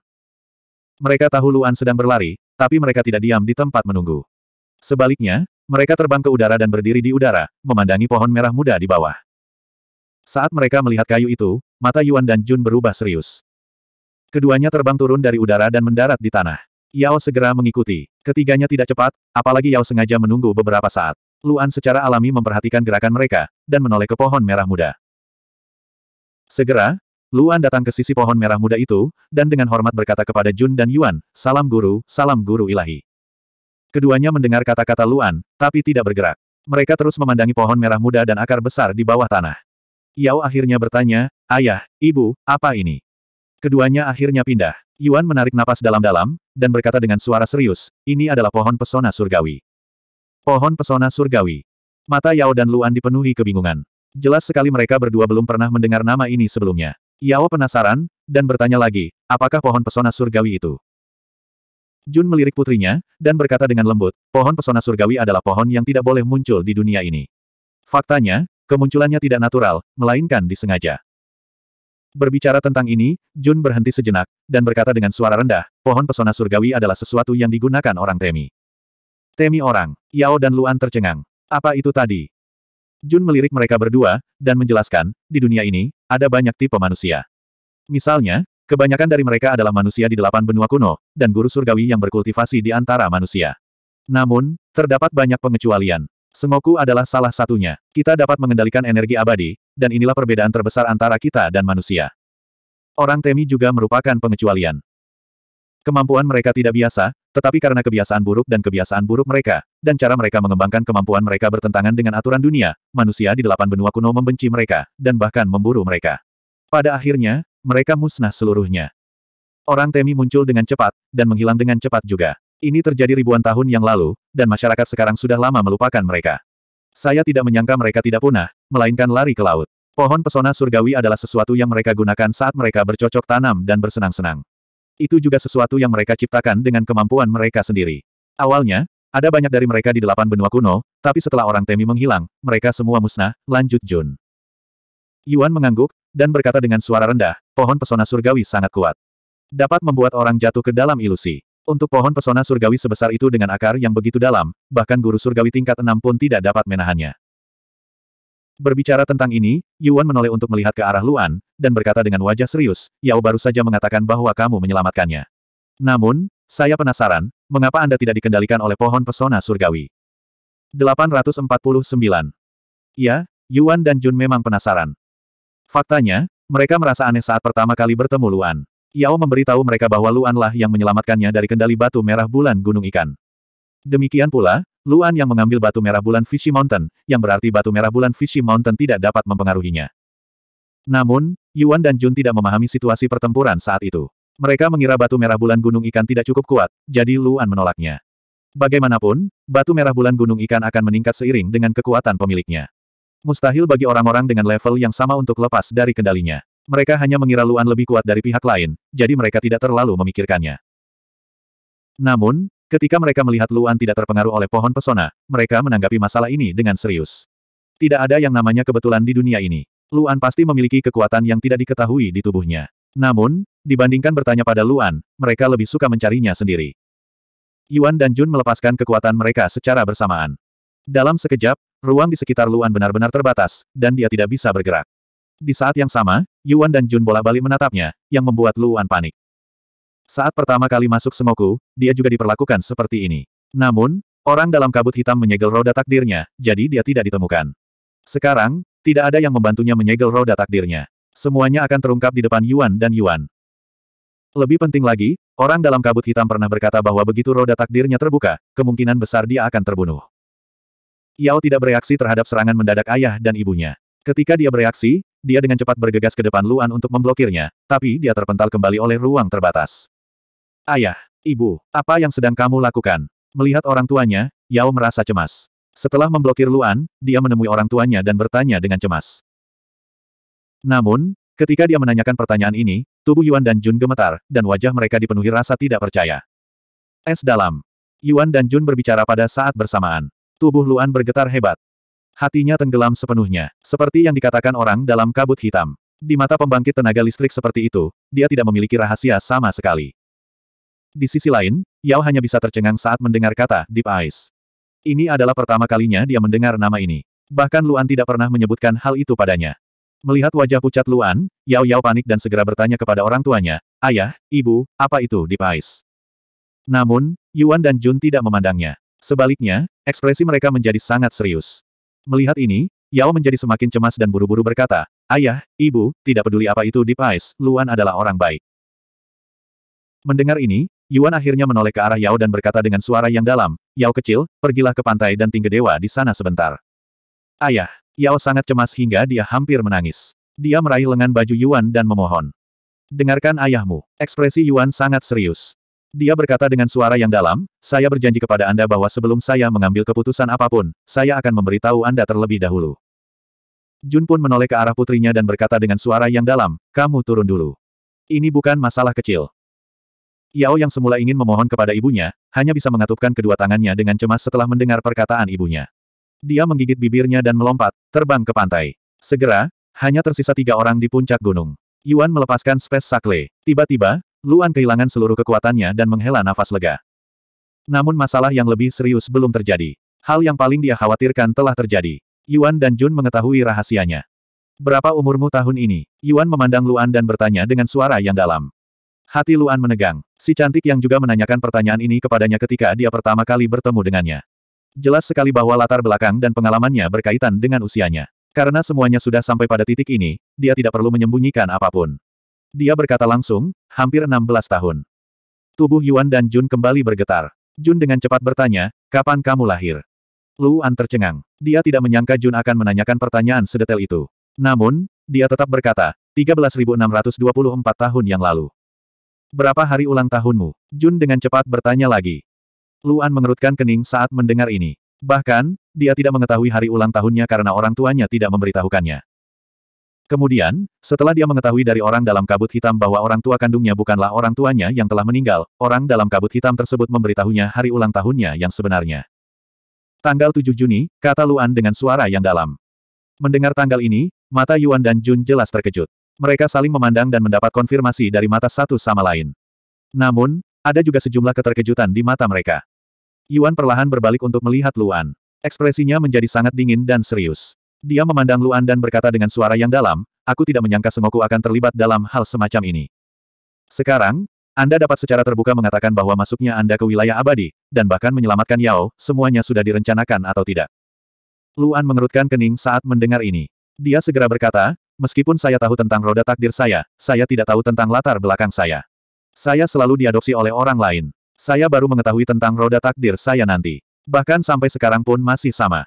Mereka tahu Luan sedang berlari, tapi mereka tidak diam di tempat menunggu. Sebaliknya, mereka terbang ke udara dan berdiri di udara, memandangi pohon merah muda di bawah. Saat mereka melihat kayu itu, mata Yuan dan Jun berubah serius. Keduanya terbang turun dari udara dan mendarat di tanah. Yao segera mengikuti. Ketiganya tidak cepat, apalagi Yao sengaja menunggu beberapa saat. Luan secara alami memperhatikan gerakan mereka, dan menoleh ke pohon merah muda. Segera, Luan datang ke sisi pohon merah muda itu, dan dengan hormat berkata kepada Jun dan Yuan, Salam Guru, Salam Guru Ilahi. Keduanya mendengar kata-kata Luan, tapi tidak bergerak. Mereka terus memandangi pohon merah muda dan akar besar di bawah tanah. Yao akhirnya bertanya, Ayah, Ibu, apa ini? Keduanya akhirnya pindah. Yuan menarik napas dalam-dalam, dan berkata dengan suara serius, ini adalah pohon pesona surgawi. Pohon pesona surgawi. Mata Yao dan Luan dipenuhi kebingungan. Jelas sekali mereka berdua belum pernah mendengar nama ini sebelumnya. Yao penasaran, dan bertanya lagi, apakah pohon pesona surgawi itu? Jun melirik putrinya, dan berkata dengan lembut, pohon pesona surgawi adalah pohon yang tidak boleh muncul di dunia ini. Faktanya, kemunculannya tidak natural, melainkan disengaja. Berbicara tentang ini, Jun berhenti sejenak, dan berkata dengan suara rendah, pohon pesona surgawi adalah sesuatu yang digunakan orang Temi. Temi orang, Yao dan Luan tercengang. Apa itu tadi? Jun melirik mereka berdua, dan menjelaskan, di dunia ini, ada banyak tipe manusia. Misalnya, kebanyakan dari mereka adalah manusia di delapan benua kuno, dan guru surgawi yang berkultivasi di antara manusia. Namun, terdapat banyak pengecualian. Semoku adalah salah satunya. Kita dapat mengendalikan energi abadi, dan inilah perbedaan terbesar antara kita dan manusia. Orang Temi juga merupakan pengecualian. Kemampuan mereka tidak biasa, tetapi karena kebiasaan buruk dan kebiasaan buruk mereka, dan cara mereka mengembangkan kemampuan mereka bertentangan dengan aturan dunia, manusia di delapan benua kuno membenci mereka, dan bahkan memburu mereka. Pada akhirnya, mereka musnah seluruhnya. Orang Temi muncul dengan cepat, dan menghilang dengan cepat juga. Ini terjadi ribuan tahun yang lalu, dan masyarakat sekarang sudah lama melupakan mereka. Saya tidak menyangka mereka tidak punah, melainkan lari ke laut. Pohon pesona surgawi adalah sesuatu yang mereka gunakan saat mereka bercocok tanam dan bersenang-senang. Itu juga sesuatu yang mereka ciptakan dengan kemampuan mereka sendiri. Awalnya, ada banyak dari mereka di delapan benua kuno, tapi setelah orang Temi menghilang, mereka semua musnah, lanjut Jun. Yuan mengangguk, dan berkata dengan suara rendah, pohon pesona surgawi sangat kuat. Dapat membuat orang jatuh ke dalam ilusi. Untuk pohon pesona surgawi sebesar itu dengan akar yang begitu dalam, bahkan guru surgawi tingkat enam pun tidak dapat menahannya. Berbicara tentang ini, Yuan menoleh untuk melihat ke arah Luan, dan berkata dengan wajah serius, Yao baru saja mengatakan bahwa kamu menyelamatkannya. Namun, saya penasaran, mengapa Anda tidak dikendalikan oleh pohon pesona surgawi? 849. Ya, Yuan dan Jun memang penasaran. Faktanya, mereka merasa aneh saat pertama kali bertemu Luan. Yao memberitahu mereka bahwa Luanlah yang menyelamatkannya dari kendali batu merah bulan Gunung Ikan. Demikian pula, Luan yang mengambil batu merah bulan Fishy Mountain, yang berarti batu merah bulan Fishy Mountain tidak dapat mempengaruhinya. Namun, Yuan dan Jun tidak memahami situasi pertempuran saat itu. Mereka mengira batu merah bulan Gunung Ikan tidak cukup kuat, jadi Luan menolaknya. Bagaimanapun, batu merah bulan Gunung Ikan akan meningkat seiring dengan kekuatan pemiliknya. Mustahil bagi orang-orang dengan level yang sama untuk lepas dari kendalinya. Mereka hanya mengira Luan lebih kuat dari pihak lain, jadi mereka tidak terlalu memikirkannya. Namun, ketika mereka melihat Luan tidak terpengaruh oleh pohon pesona, mereka menanggapi masalah ini dengan serius. Tidak ada yang namanya kebetulan di dunia ini. Luan pasti memiliki kekuatan yang tidak diketahui di tubuhnya. Namun, dibandingkan bertanya pada Luan, mereka lebih suka mencarinya sendiri. Yuan dan Jun melepaskan kekuatan mereka secara bersamaan. Dalam sekejap, ruang di sekitar Luan benar-benar terbatas, dan dia tidak bisa bergerak. Di saat yang sama, Yuan dan Jun bola-bali menatapnya, yang membuat Luan panik. Saat pertama kali masuk Semoku, dia juga diperlakukan seperti ini. Namun, orang dalam kabut hitam menyegel roda takdirnya, jadi dia tidak ditemukan. Sekarang, tidak ada yang membantunya menyegel roda takdirnya. Semuanya akan terungkap di depan Yuan dan Yuan. Lebih penting lagi, orang dalam kabut hitam pernah berkata bahwa begitu roda takdirnya terbuka, kemungkinan besar dia akan terbunuh. Yao tidak bereaksi terhadap serangan mendadak ayah dan ibunya. Ketika dia bereaksi, dia dengan cepat bergegas ke depan Luan untuk memblokirnya, tapi dia terpental kembali oleh ruang terbatas. Ayah, ibu, apa yang sedang kamu lakukan? Melihat orang tuanya, Yao merasa cemas. Setelah memblokir Luan, dia menemui orang tuanya dan bertanya dengan cemas. Namun, ketika dia menanyakan pertanyaan ini, tubuh Yuan dan Jun gemetar, dan wajah mereka dipenuhi rasa tidak percaya. Es dalam. Yuan dan Jun berbicara pada saat bersamaan. Tubuh Luan bergetar hebat. Hatinya tenggelam sepenuhnya, seperti yang dikatakan orang dalam kabut hitam. Di mata pembangkit tenaga listrik seperti itu, dia tidak memiliki rahasia sama sekali. Di sisi lain, Yao hanya bisa tercengang saat mendengar kata Deep Ice. Ini adalah pertama kalinya dia mendengar nama ini. Bahkan Luan tidak pernah menyebutkan hal itu padanya. Melihat wajah pucat Luan, Yao Yao panik dan segera bertanya kepada orang tuanya, Ayah, Ibu, apa itu Deep Ice? Namun, Yuan dan Jun tidak memandangnya. Sebaliknya, ekspresi mereka menjadi sangat serius. Melihat ini, Yao menjadi semakin cemas dan buru-buru berkata, Ayah, Ibu, tidak peduli apa itu Deep Eyes, Luan adalah orang baik. Mendengar ini, Yuan akhirnya menoleh ke arah Yao dan berkata dengan suara yang dalam, Yao kecil, pergilah ke pantai dan tinggi dewa di sana sebentar. Ayah, Yao sangat cemas hingga dia hampir menangis. Dia meraih lengan baju Yuan dan memohon. Dengarkan ayahmu. Ekspresi Yuan sangat serius. Dia berkata dengan suara yang dalam, saya berjanji kepada Anda bahwa sebelum saya mengambil keputusan apapun, saya akan memberitahu Anda terlebih dahulu. Jun pun menoleh ke arah putrinya dan berkata dengan suara yang dalam, kamu turun dulu. Ini bukan masalah kecil. Yao yang semula ingin memohon kepada ibunya, hanya bisa mengatupkan kedua tangannya dengan cemas setelah mendengar perkataan ibunya. Dia menggigit bibirnya dan melompat, terbang ke pantai. Segera, hanya tersisa tiga orang di puncak gunung. Yuan melepaskan spes sakle. Tiba-tiba, Luan kehilangan seluruh kekuatannya dan menghela nafas lega. Namun masalah yang lebih serius belum terjadi. Hal yang paling dia khawatirkan telah terjadi. Yuan dan Jun mengetahui rahasianya. Berapa umurmu tahun ini? Yuan memandang Luan dan bertanya dengan suara yang dalam. Hati Luan menegang. Si cantik yang juga menanyakan pertanyaan ini kepadanya ketika dia pertama kali bertemu dengannya. Jelas sekali bahwa latar belakang dan pengalamannya berkaitan dengan usianya. Karena semuanya sudah sampai pada titik ini, dia tidak perlu menyembunyikan apapun. Dia berkata langsung, hampir 16 tahun. Tubuh Yuan dan Jun kembali bergetar. Jun dengan cepat bertanya, kapan kamu lahir? Luan tercengang. Dia tidak menyangka Jun akan menanyakan pertanyaan sedetail itu. Namun, dia tetap berkata, 13.624 tahun yang lalu. Berapa hari ulang tahunmu? Jun dengan cepat bertanya lagi. Luan mengerutkan kening saat mendengar ini. Bahkan, dia tidak mengetahui hari ulang tahunnya karena orang tuanya tidak memberitahukannya. Kemudian, setelah dia mengetahui dari orang dalam kabut hitam bahwa orang tua kandungnya bukanlah orang tuanya yang telah meninggal, orang dalam kabut hitam tersebut memberitahunya hari ulang tahunnya yang sebenarnya. Tanggal 7 Juni, kata Luan dengan suara yang dalam. Mendengar tanggal ini, mata Yuan dan Jun jelas terkejut. Mereka saling memandang dan mendapat konfirmasi dari mata satu sama lain. Namun, ada juga sejumlah keterkejutan di mata mereka. Yuan perlahan berbalik untuk melihat Luan. Ekspresinya menjadi sangat dingin dan serius. Dia memandang Luan dan berkata dengan suara yang dalam, aku tidak menyangka Sengoku akan terlibat dalam hal semacam ini. Sekarang, Anda dapat secara terbuka mengatakan bahwa masuknya Anda ke wilayah abadi, dan bahkan menyelamatkan Yao, semuanya sudah direncanakan atau tidak. Luan mengerutkan kening saat mendengar ini. Dia segera berkata, meskipun saya tahu tentang roda takdir saya, saya tidak tahu tentang latar belakang saya. Saya selalu diadopsi oleh orang lain. Saya baru mengetahui tentang roda takdir saya nanti. Bahkan sampai sekarang pun masih sama.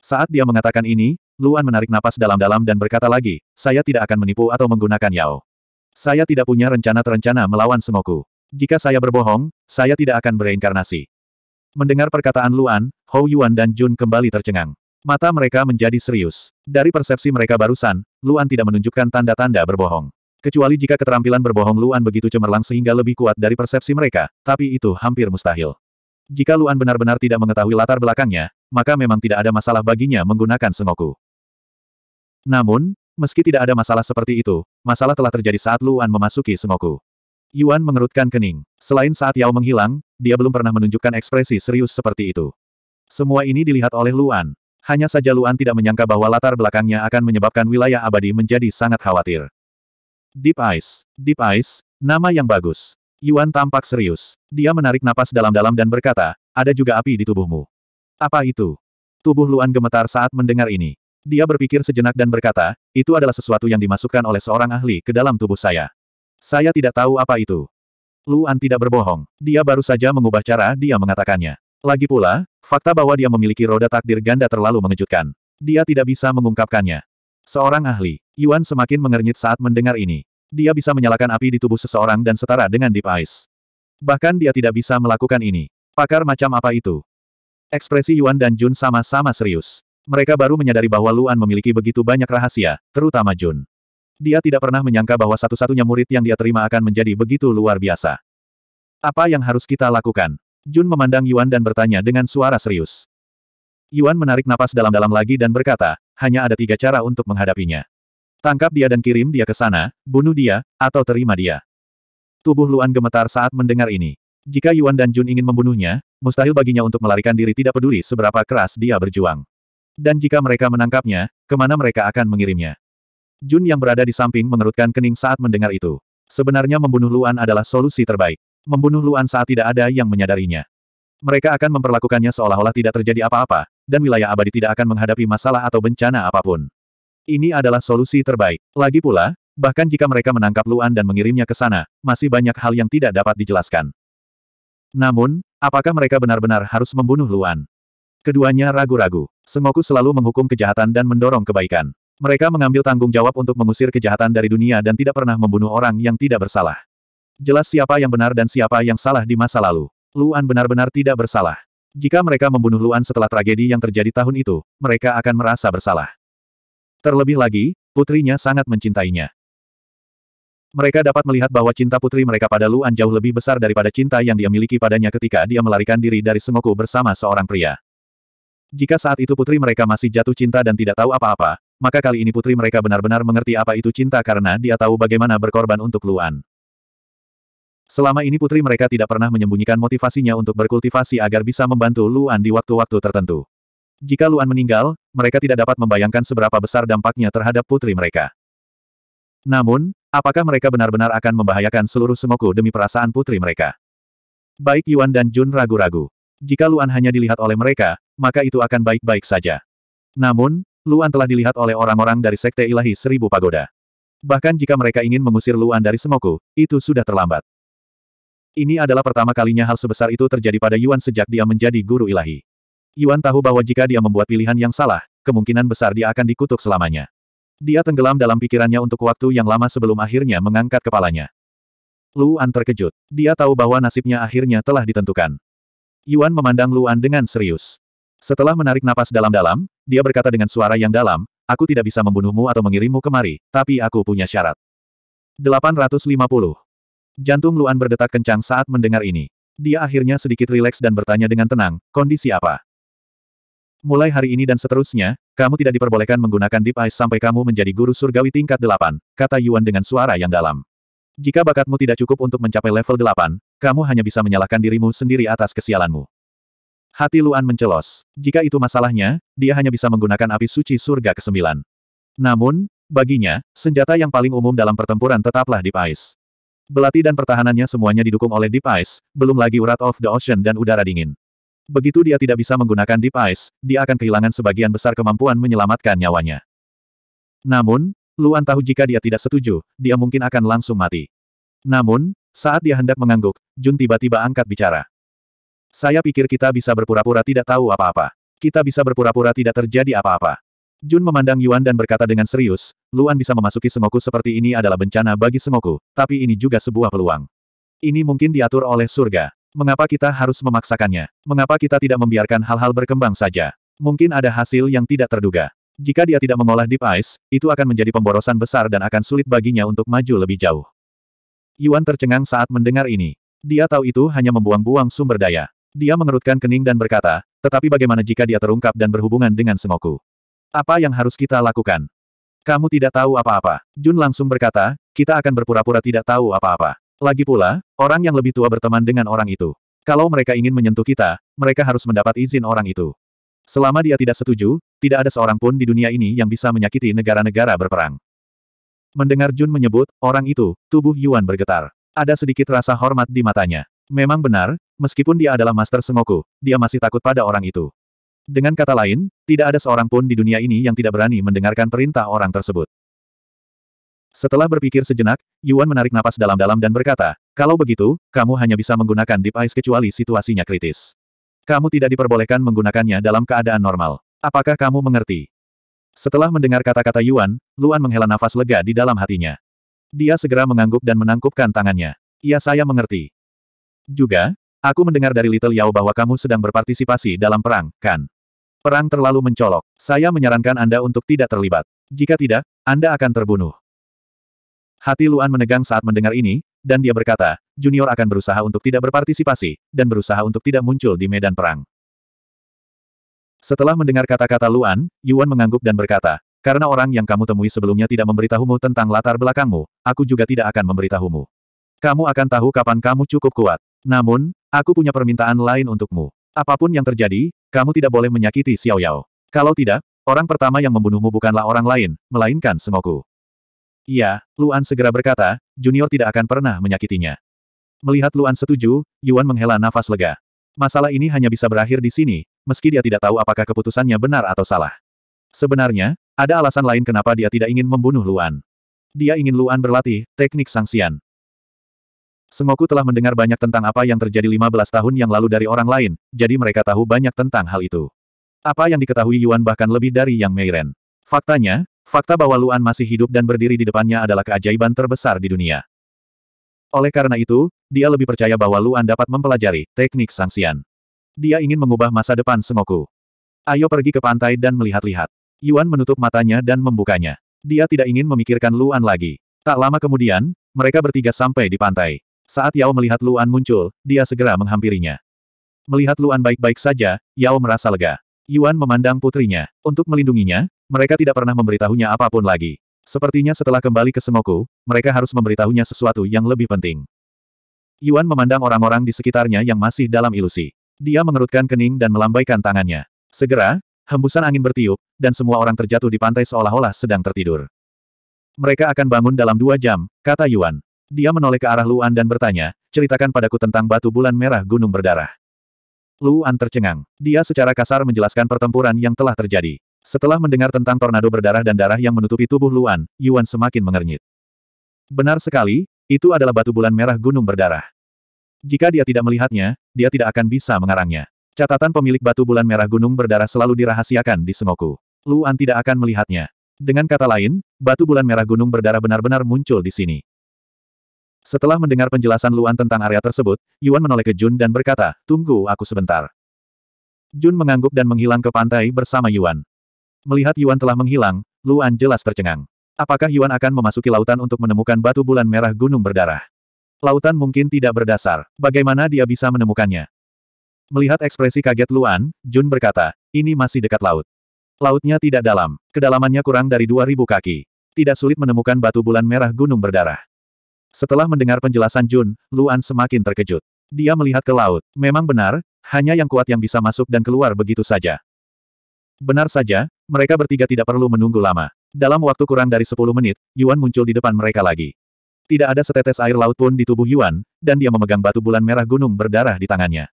Saat dia mengatakan ini, Luan menarik napas dalam-dalam dan berkata lagi, saya tidak akan menipu atau menggunakan Yao. Saya tidak punya rencana-terencana melawan Sengoku. Jika saya berbohong, saya tidak akan bereinkarnasi. Mendengar perkataan Luan, Hou Yuan dan Jun kembali tercengang. Mata mereka menjadi serius. Dari persepsi mereka barusan, Luan tidak menunjukkan tanda-tanda berbohong. Kecuali jika keterampilan berbohong Luan begitu cemerlang sehingga lebih kuat dari persepsi mereka, tapi itu hampir mustahil. Jika Luan benar-benar tidak mengetahui latar belakangnya, maka memang tidak ada masalah baginya menggunakan Sengoku. Namun, meski tidak ada masalah seperti itu, masalah telah terjadi saat Luan memasuki Sengoku. Yuan mengerutkan kening. Selain saat Yao menghilang, dia belum pernah menunjukkan ekspresi serius seperti itu. Semua ini dilihat oleh Luan. Hanya saja Luan tidak menyangka bahwa latar belakangnya akan menyebabkan wilayah abadi menjadi sangat khawatir. Deep Ice. Deep Ice, nama yang bagus. Yuan tampak serius. Dia menarik napas dalam-dalam dan berkata, ada juga api di tubuhmu. Apa itu? Tubuh Luan gemetar saat mendengar ini. Dia berpikir sejenak dan berkata, itu adalah sesuatu yang dimasukkan oleh seorang ahli ke dalam tubuh saya. Saya tidak tahu apa itu. Luan tidak berbohong. Dia baru saja mengubah cara dia mengatakannya. Lagi pula, fakta bahwa dia memiliki roda takdir ganda terlalu mengejutkan. Dia tidak bisa mengungkapkannya. Seorang ahli, Yuan semakin mengernyit saat mendengar ini. Dia bisa menyalakan api di tubuh seseorang dan setara dengan Deep Ice. Bahkan dia tidak bisa melakukan ini. Pakar macam apa itu? Ekspresi Yuan dan Jun sama-sama serius. Mereka baru menyadari bahwa Luan memiliki begitu banyak rahasia, terutama Jun. Dia tidak pernah menyangka bahwa satu-satunya murid yang dia terima akan menjadi begitu luar biasa. Apa yang harus kita lakukan? Jun memandang Yuan dan bertanya dengan suara serius. Yuan menarik napas dalam-dalam lagi dan berkata, hanya ada tiga cara untuk menghadapinya. Tangkap dia dan kirim dia ke sana, bunuh dia, atau terima dia. Tubuh Luan gemetar saat mendengar ini. Jika Yuan dan Jun ingin membunuhnya, mustahil baginya untuk melarikan diri tidak peduli seberapa keras dia berjuang. Dan jika mereka menangkapnya, kemana mereka akan mengirimnya? Jun yang berada di samping mengerutkan kening saat mendengar itu. Sebenarnya membunuh Luan adalah solusi terbaik. Membunuh Luan saat tidak ada yang menyadarinya. Mereka akan memperlakukannya seolah-olah tidak terjadi apa-apa, dan wilayah abadi tidak akan menghadapi masalah atau bencana apapun. Ini adalah solusi terbaik. Lagi pula, bahkan jika mereka menangkap Luan dan mengirimnya ke sana, masih banyak hal yang tidak dapat dijelaskan. Namun, apakah mereka benar-benar harus membunuh Luan? Keduanya ragu-ragu. Sengoku selalu menghukum kejahatan dan mendorong kebaikan. Mereka mengambil tanggung jawab untuk mengusir kejahatan dari dunia dan tidak pernah membunuh orang yang tidak bersalah. Jelas siapa yang benar dan siapa yang salah di masa lalu. Luan benar-benar tidak bersalah. Jika mereka membunuh Luan setelah tragedi yang terjadi tahun itu, mereka akan merasa bersalah. Terlebih lagi, putrinya sangat mencintainya. Mereka dapat melihat bahwa cinta putri mereka pada Luan jauh lebih besar daripada cinta yang dia miliki padanya ketika dia melarikan diri dari semoku bersama seorang pria. Jika saat itu putri mereka masih jatuh cinta dan tidak tahu apa-apa, maka kali ini putri mereka benar-benar mengerti apa itu cinta karena dia tahu bagaimana berkorban untuk Luan. Selama ini putri mereka tidak pernah menyembunyikan motivasinya untuk berkultivasi agar bisa membantu Luan di waktu-waktu tertentu. Jika Luan meninggal, mereka tidak dapat membayangkan seberapa besar dampaknya terhadap putri mereka. Namun, Apakah mereka benar-benar akan membahayakan seluruh semoku demi perasaan putri mereka? Baik Yuan dan Jun ragu-ragu. Jika Luan hanya dilihat oleh mereka, maka itu akan baik-baik saja. Namun, Luan telah dilihat oleh orang-orang dari Sekte Ilahi Seribu Pagoda. Bahkan jika mereka ingin mengusir Luan dari semoku, itu sudah terlambat. Ini adalah pertama kalinya hal sebesar itu terjadi pada Yuan sejak dia menjadi guru ilahi. Yuan tahu bahwa jika dia membuat pilihan yang salah, kemungkinan besar dia akan dikutuk selamanya. Dia tenggelam dalam pikirannya untuk waktu yang lama sebelum akhirnya mengangkat kepalanya. Luan terkejut. Dia tahu bahwa nasibnya akhirnya telah ditentukan. Yuan memandang Luan dengan serius. Setelah menarik napas dalam-dalam, dia berkata dengan suara yang dalam, Aku tidak bisa membunuhmu atau mengirimmu kemari, tapi aku punya syarat. 850. Jantung Luan berdetak kencang saat mendengar ini. Dia akhirnya sedikit rileks dan bertanya dengan tenang, kondisi apa? Mulai hari ini dan seterusnya, kamu tidak diperbolehkan menggunakan Deep Eyes sampai kamu menjadi guru surgawi tingkat 8, kata Yuan dengan suara yang dalam. Jika bakatmu tidak cukup untuk mencapai level 8, kamu hanya bisa menyalahkan dirimu sendiri atas kesialanmu. Hati Luan mencelos. Jika itu masalahnya, dia hanya bisa menggunakan api suci surga ke-9. Namun, baginya, senjata yang paling umum dalam pertempuran tetaplah Deep Eyes. Belati dan pertahanannya semuanya didukung oleh Deep Ice, belum lagi urat of the Ocean dan udara dingin. Begitu dia tidak bisa menggunakan Deep Ice, dia akan kehilangan sebagian besar kemampuan menyelamatkan nyawanya. Namun, Luan tahu jika dia tidak setuju, dia mungkin akan langsung mati. Namun, saat dia hendak mengangguk, Jun tiba-tiba angkat bicara. Saya pikir kita bisa berpura-pura tidak tahu apa-apa. Kita bisa berpura-pura tidak terjadi apa-apa. Jun memandang Yuan dan berkata dengan serius, Luan bisa memasuki semoku seperti ini adalah bencana bagi semoku, tapi ini juga sebuah peluang. Ini mungkin diatur oleh surga. Mengapa kita harus memaksakannya? Mengapa kita tidak membiarkan hal-hal berkembang saja? Mungkin ada hasil yang tidak terduga. Jika dia tidak mengolah Deep Ice, itu akan menjadi pemborosan besar dan akan sulit baginya untuk maju lebih jauh. Yuan tercengang saat mendengar ini. Dia tahu itu hanya membuang-buang sumber daya. Dia mengerutkan kening dan berkata, tetapi bagaimana jika dia terungkap dan berhubungan dengan Sengoku? Apa yang harus kita lakukan? Kamu tidak tahu apa-apa. Jun langsung berkata, kita akan berpura-pura tidak tahu apa-apa. Lagi pula, orang yang lebih tua berteman dengan orang itu. Kalau mereka ingin menyentuh kita, mereka harus mendapat izin orang itu. Selama dia tidak setuju, tidak ada seorang pun di dunia ini yang bisa menyakiti negara-negara berperang. Mendengar Jun menyebut, orang itu, tubuh Yuan bergetar. Ada sedikit rasa hormat di matanya. Memang benar, meskipun dia adalah Master Sengoku, dia masih takut pada orang itu. Dengan kata lain, tidak ada seorang pun di dunia ini yang tidak berani mendengarkan perintah orang tersebut. Setelah berpikir sejenak, Yuan menarik napas dalam-dalam dan berkata, kalau begitu, kamu hanya bisa menggunakan Deep Eyes kecuali situasinya kritis. Kamu tidak diperbolehkan menggunakannya dalam keadaan normal. Apakah kamu mengerti? Setelah mendengar kata-kata Yuan, Luan menghela nafas lega di dalam hatinya. Dia segera mengangguk dan menangkupkan tangannya. "Ya, saya mengerti. Juga, aku mendengar dari Little Yao bahwa kamu sedang berpartisipasi dalam perang, kan? Perang terlalu mencolok. Saya menyarankan Anda untuk tidak terlibat. Jika tidak, Anda akan terbunuh. Hati Luan menegang saat mendengar ini, dan dia berkata, Junior akan berusaha untuk tidak berpartisipasi, dan berusaha untuk tidak muncul di medan perang. Setelah mendengar kata-kata Luan, Yuan mengangguk dan berkata, karena orang yang kamu temui sebelumnya tidak memberitahumu tentang latar belakangmu, aku juga tidak akan memberitahumu. Kamu akan tahu kapan kamu cukup kuat. Namun, aku punya permintaan lain untukmu. Apapun yang terjadi, kamu tidak boleh menyakiti Xiao Yao. Kalau tidak, orang pertama yang membunuhmu bukanlah orang lain, melainkan Sengoku. Iya, Luan segera berkata, Junior tidak akan pernah menyakitinya. Melihat Luan setuju, Yuan menghela nafas lega. Masalah ini hanya bisa berakhir di sini, meski dia tidak tahu apakah keputusannya benar atau salah. Sebenarnya, ada alasan lain kenapa dia tidak ingin membunuh Luan. Dia ingin Luan berlatih, teknik sangsian. Sengoku telah mendengar banyak tentang apa yang terjadi 15 tahun yang lalu dari orang lain, jadi mereka tahu banyak tentang hal itu. Apa yang diketahui Yuan bahkan lebih dari Yang Meiren. Faktanya, Fakta bahwa Luan masih hidup dan berdiri di depannya adalah keajaiban terbesar di dunia. Oleh karena itu, dia lebih percaya bahwa Luan dapat mempelajari teknik sangsian. Dia ingin mengubah masa depan Sengoku. Ayo pergi ke pantai dan melihat-lihat. Yuan menutup matanya dan membukanya. Dia tidak ingin memikirkan Luan lagi. Tak lama kemudian, mereka bertiga sampai di pantai. Saat Yao melihat Luan muncul, dia segera menghampirinya. Melihat Luan baik-baik saja, Yao merasa lega. Yuan memandang putrinya. Untuk melindunginya, mereka tidak pernah memberitahunya apapun lagi. Sepertinya setelah kembali ke Semoku, mereka harus memberitahunya sesuatu yang lebih penting. Yuan memandang orang-orang di sekitarnya yang masih dalam ilusi. Dia mengerutkan kening dan melambaikan tangannya. Segera, hembusan angin bertiup, dan semua orang terjatuh di pantai seolah-olah sedang tertidur. Mereka akan bangun dalam dua jam, kata Yuan. Dia menoleh ke arah Luan dan bertanya, ceritakan padaku tentang batu bulan merah gunung berdarah. Luan tercengang. Dia secara kasar menjelaskan pertempuran yang telah terjadi. Setelah mendengar tentang tornado berdarah dan darah yang menutupi tubuh Luan, Yuan semakin mengernyit. Benar sekali, itu adalah batu bulan merah gunung berdarah. Jika dia tidak melihatnya, dia tidak akan bisa mengarangnya. Catatan pemilik batu bulan merah gunung berdarah selalu dirahasiakan di Sengoku. Luan tidak akan melihatnya. Dengan kata lain, batu bulan merah gunung berdarah benar-benar muncul di sini. Setelah mendengar penjelasan Luan tentang area tersebut, Yuan menoleh ke Jun dan berkata, tunggu aku sebentar. Jun mengangguk dan menghilang ke pantai bersama Yuan. Melihat Yuan telah menghilang, Luan jelas tercengang. Apakah Yuan akan memasuki lautan untuk menemukan batu bulan merah gunung berdarah? Lautan mungkin tidak berdasar. Bagaimana dia bisa menemukannya? Melihat ekspresi kaget Luan, Jun berkata, ini masih dekat laut. Lautnya tidak dalam. Kedalamannya kurang dari 2.000 kaki. Tidak sulit menemukan batu bulan merah gunung berdarah. Setelah mendengar penjelasan Jun, Luan semakin terkejut. Dia melihat ke laut. Memang benar, hanya yang kuat yang bisa masuk dan keluar begitu saja. Benar saja, mereka bertiga tidak perlu menunggu lama. Dalam waktu kurang dari 10 menit, Yuan muncul di depan mereka lagi. Tidak ada setetes air laut pun di tubuh Yuan, dan dia memegang batu bulan merah gunung berdarah di tangannya.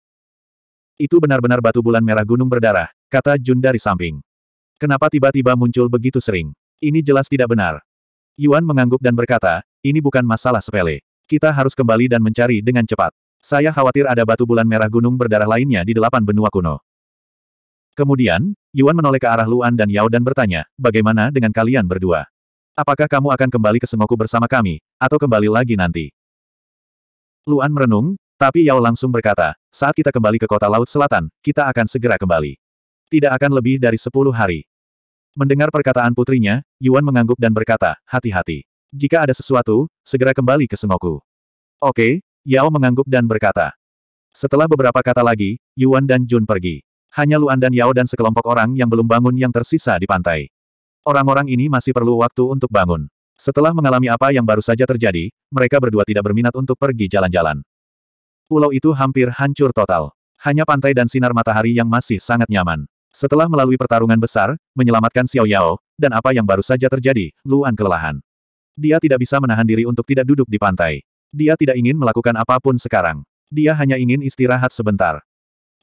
Itu benar-benar batu bulan merah gunung berdarah, kata Jun dari samping. Kenapa tiba-tiba muncul begitu sering? Ini jelas tidak benar. Yuan mengangguk dan berkata, ini bukan masalah sepele. Kita harus kembali dan mencari dengan cepat. Saya khawatir ada batu bulan merah gunung berdarah lainnya di delapan benua kuno. Kemudian, Yuan menoleh ke arah Luan dan Yao dan bertanya, bagaimana dengan kalian berdua? Apakah kamu akan kembali ke Sengoku bersama kami, atau kembali lagi nanti? Luan merenung, tapi Yao langsung berkata, saat kita kembali ke kota Laut Selatan, kita akan segera kembali. Tidak akan lebih dari sepuluh hari. Mendengar perkataan putrinya, Yuan mengangguk dan berkata, hati-hati. Jika ada sesuatu, segera kembali ke Sengoku. Oke, Yao mengangguk dan berkata. Setelah beberapa kata lagi, Yuan dan Jun pergi. Hanya Luan dan Yao dan sekelompok orang yang belum bangun yang tersisa di pantai. Orang-orang ini masih perlu waktu untuk bangun. Setelah mengalami apa yang baru saja terjadi, mereka berdua tidak berminat untuk pergi jalan-jalan. Pulau itu hampir hancur total. Hanya pantai dan sinar matahari yang masih sangat nyaman. Setelah melalui pertarungan besar, menyelamatkan Xiao Yao, dan apa yang baru saja terjadi, Luan kelelahan. Dia tidak bisa menahan diri untuk tidak duduk di pantai. Dia tidak ingin melakukan apapun sekarang. Dia hanya ingin istirahat sebentar.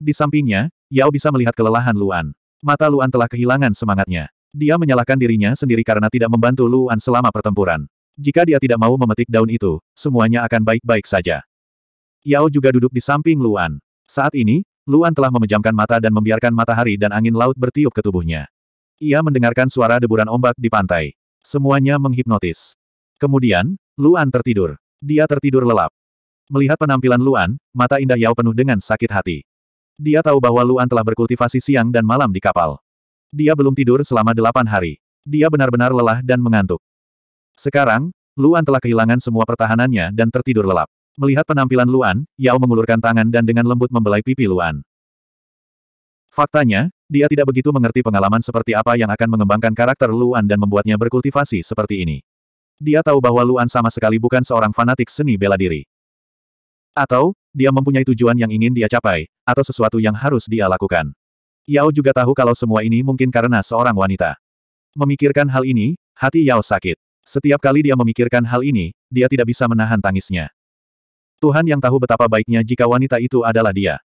Di sampingnya, Yao bisa melihat kelelahan Luan. Mata Luan telah kehilangan semangatnya. Dia menyalahkan dirinya sendiri karena tidak membantu Luan selama pertempuran. Jika dia tidak mau memetik daun itu, semuanya akan baik-baik saja. Yao juga duduk di samping Luan. Saat ini, Luan telah memejamkan mata dan membiarkan matahari dan angin laut bertiup ke tubuhnya. Ia mendengarkan suara deburan ombak di pantai. Semuanya menghipnotis. Kemudian, Luan tertidur. Dia tertidur lelap. Melihat penampilan Luan, mata indah Yao penuh dengan sakit hati. Dia tahu bahwa Luan telah berkultivasi siang dan malam di kapal. Dia belum tidur selama delapan hari. Dia benar-benar lelah dan mengantuk. Sekarang, Luan telah kehilangan semua pertahanannya dan tertidur lelap. Melihat penampilan Luan, Yao mengulurkan tangan dan dengan lembut membelai pipi Luan. Faktanya, dia tidak begitu mengerti pengalaman seperti apa yang akan mengembangkan karakter Luan dan membuatnya berkultivasi seperti ini. Dia tahu bahwa Luan sama sekali bukan seorang fanatik seni bela diri. Atau, dia mempunyai tujuan yang ingin dia capai, atau sesuatu yang harus dia lakukan. Yao juga tahu kalau semua ini mungkin karena seorang wanita. Memikirkan hal ini, hati Yao sakit. Setiap kali dia memikirkan hal ini, dia tidak bisa menahan tangisnya. Tuhan yang tahu betapa baiknya jika wanita itu adalah dia.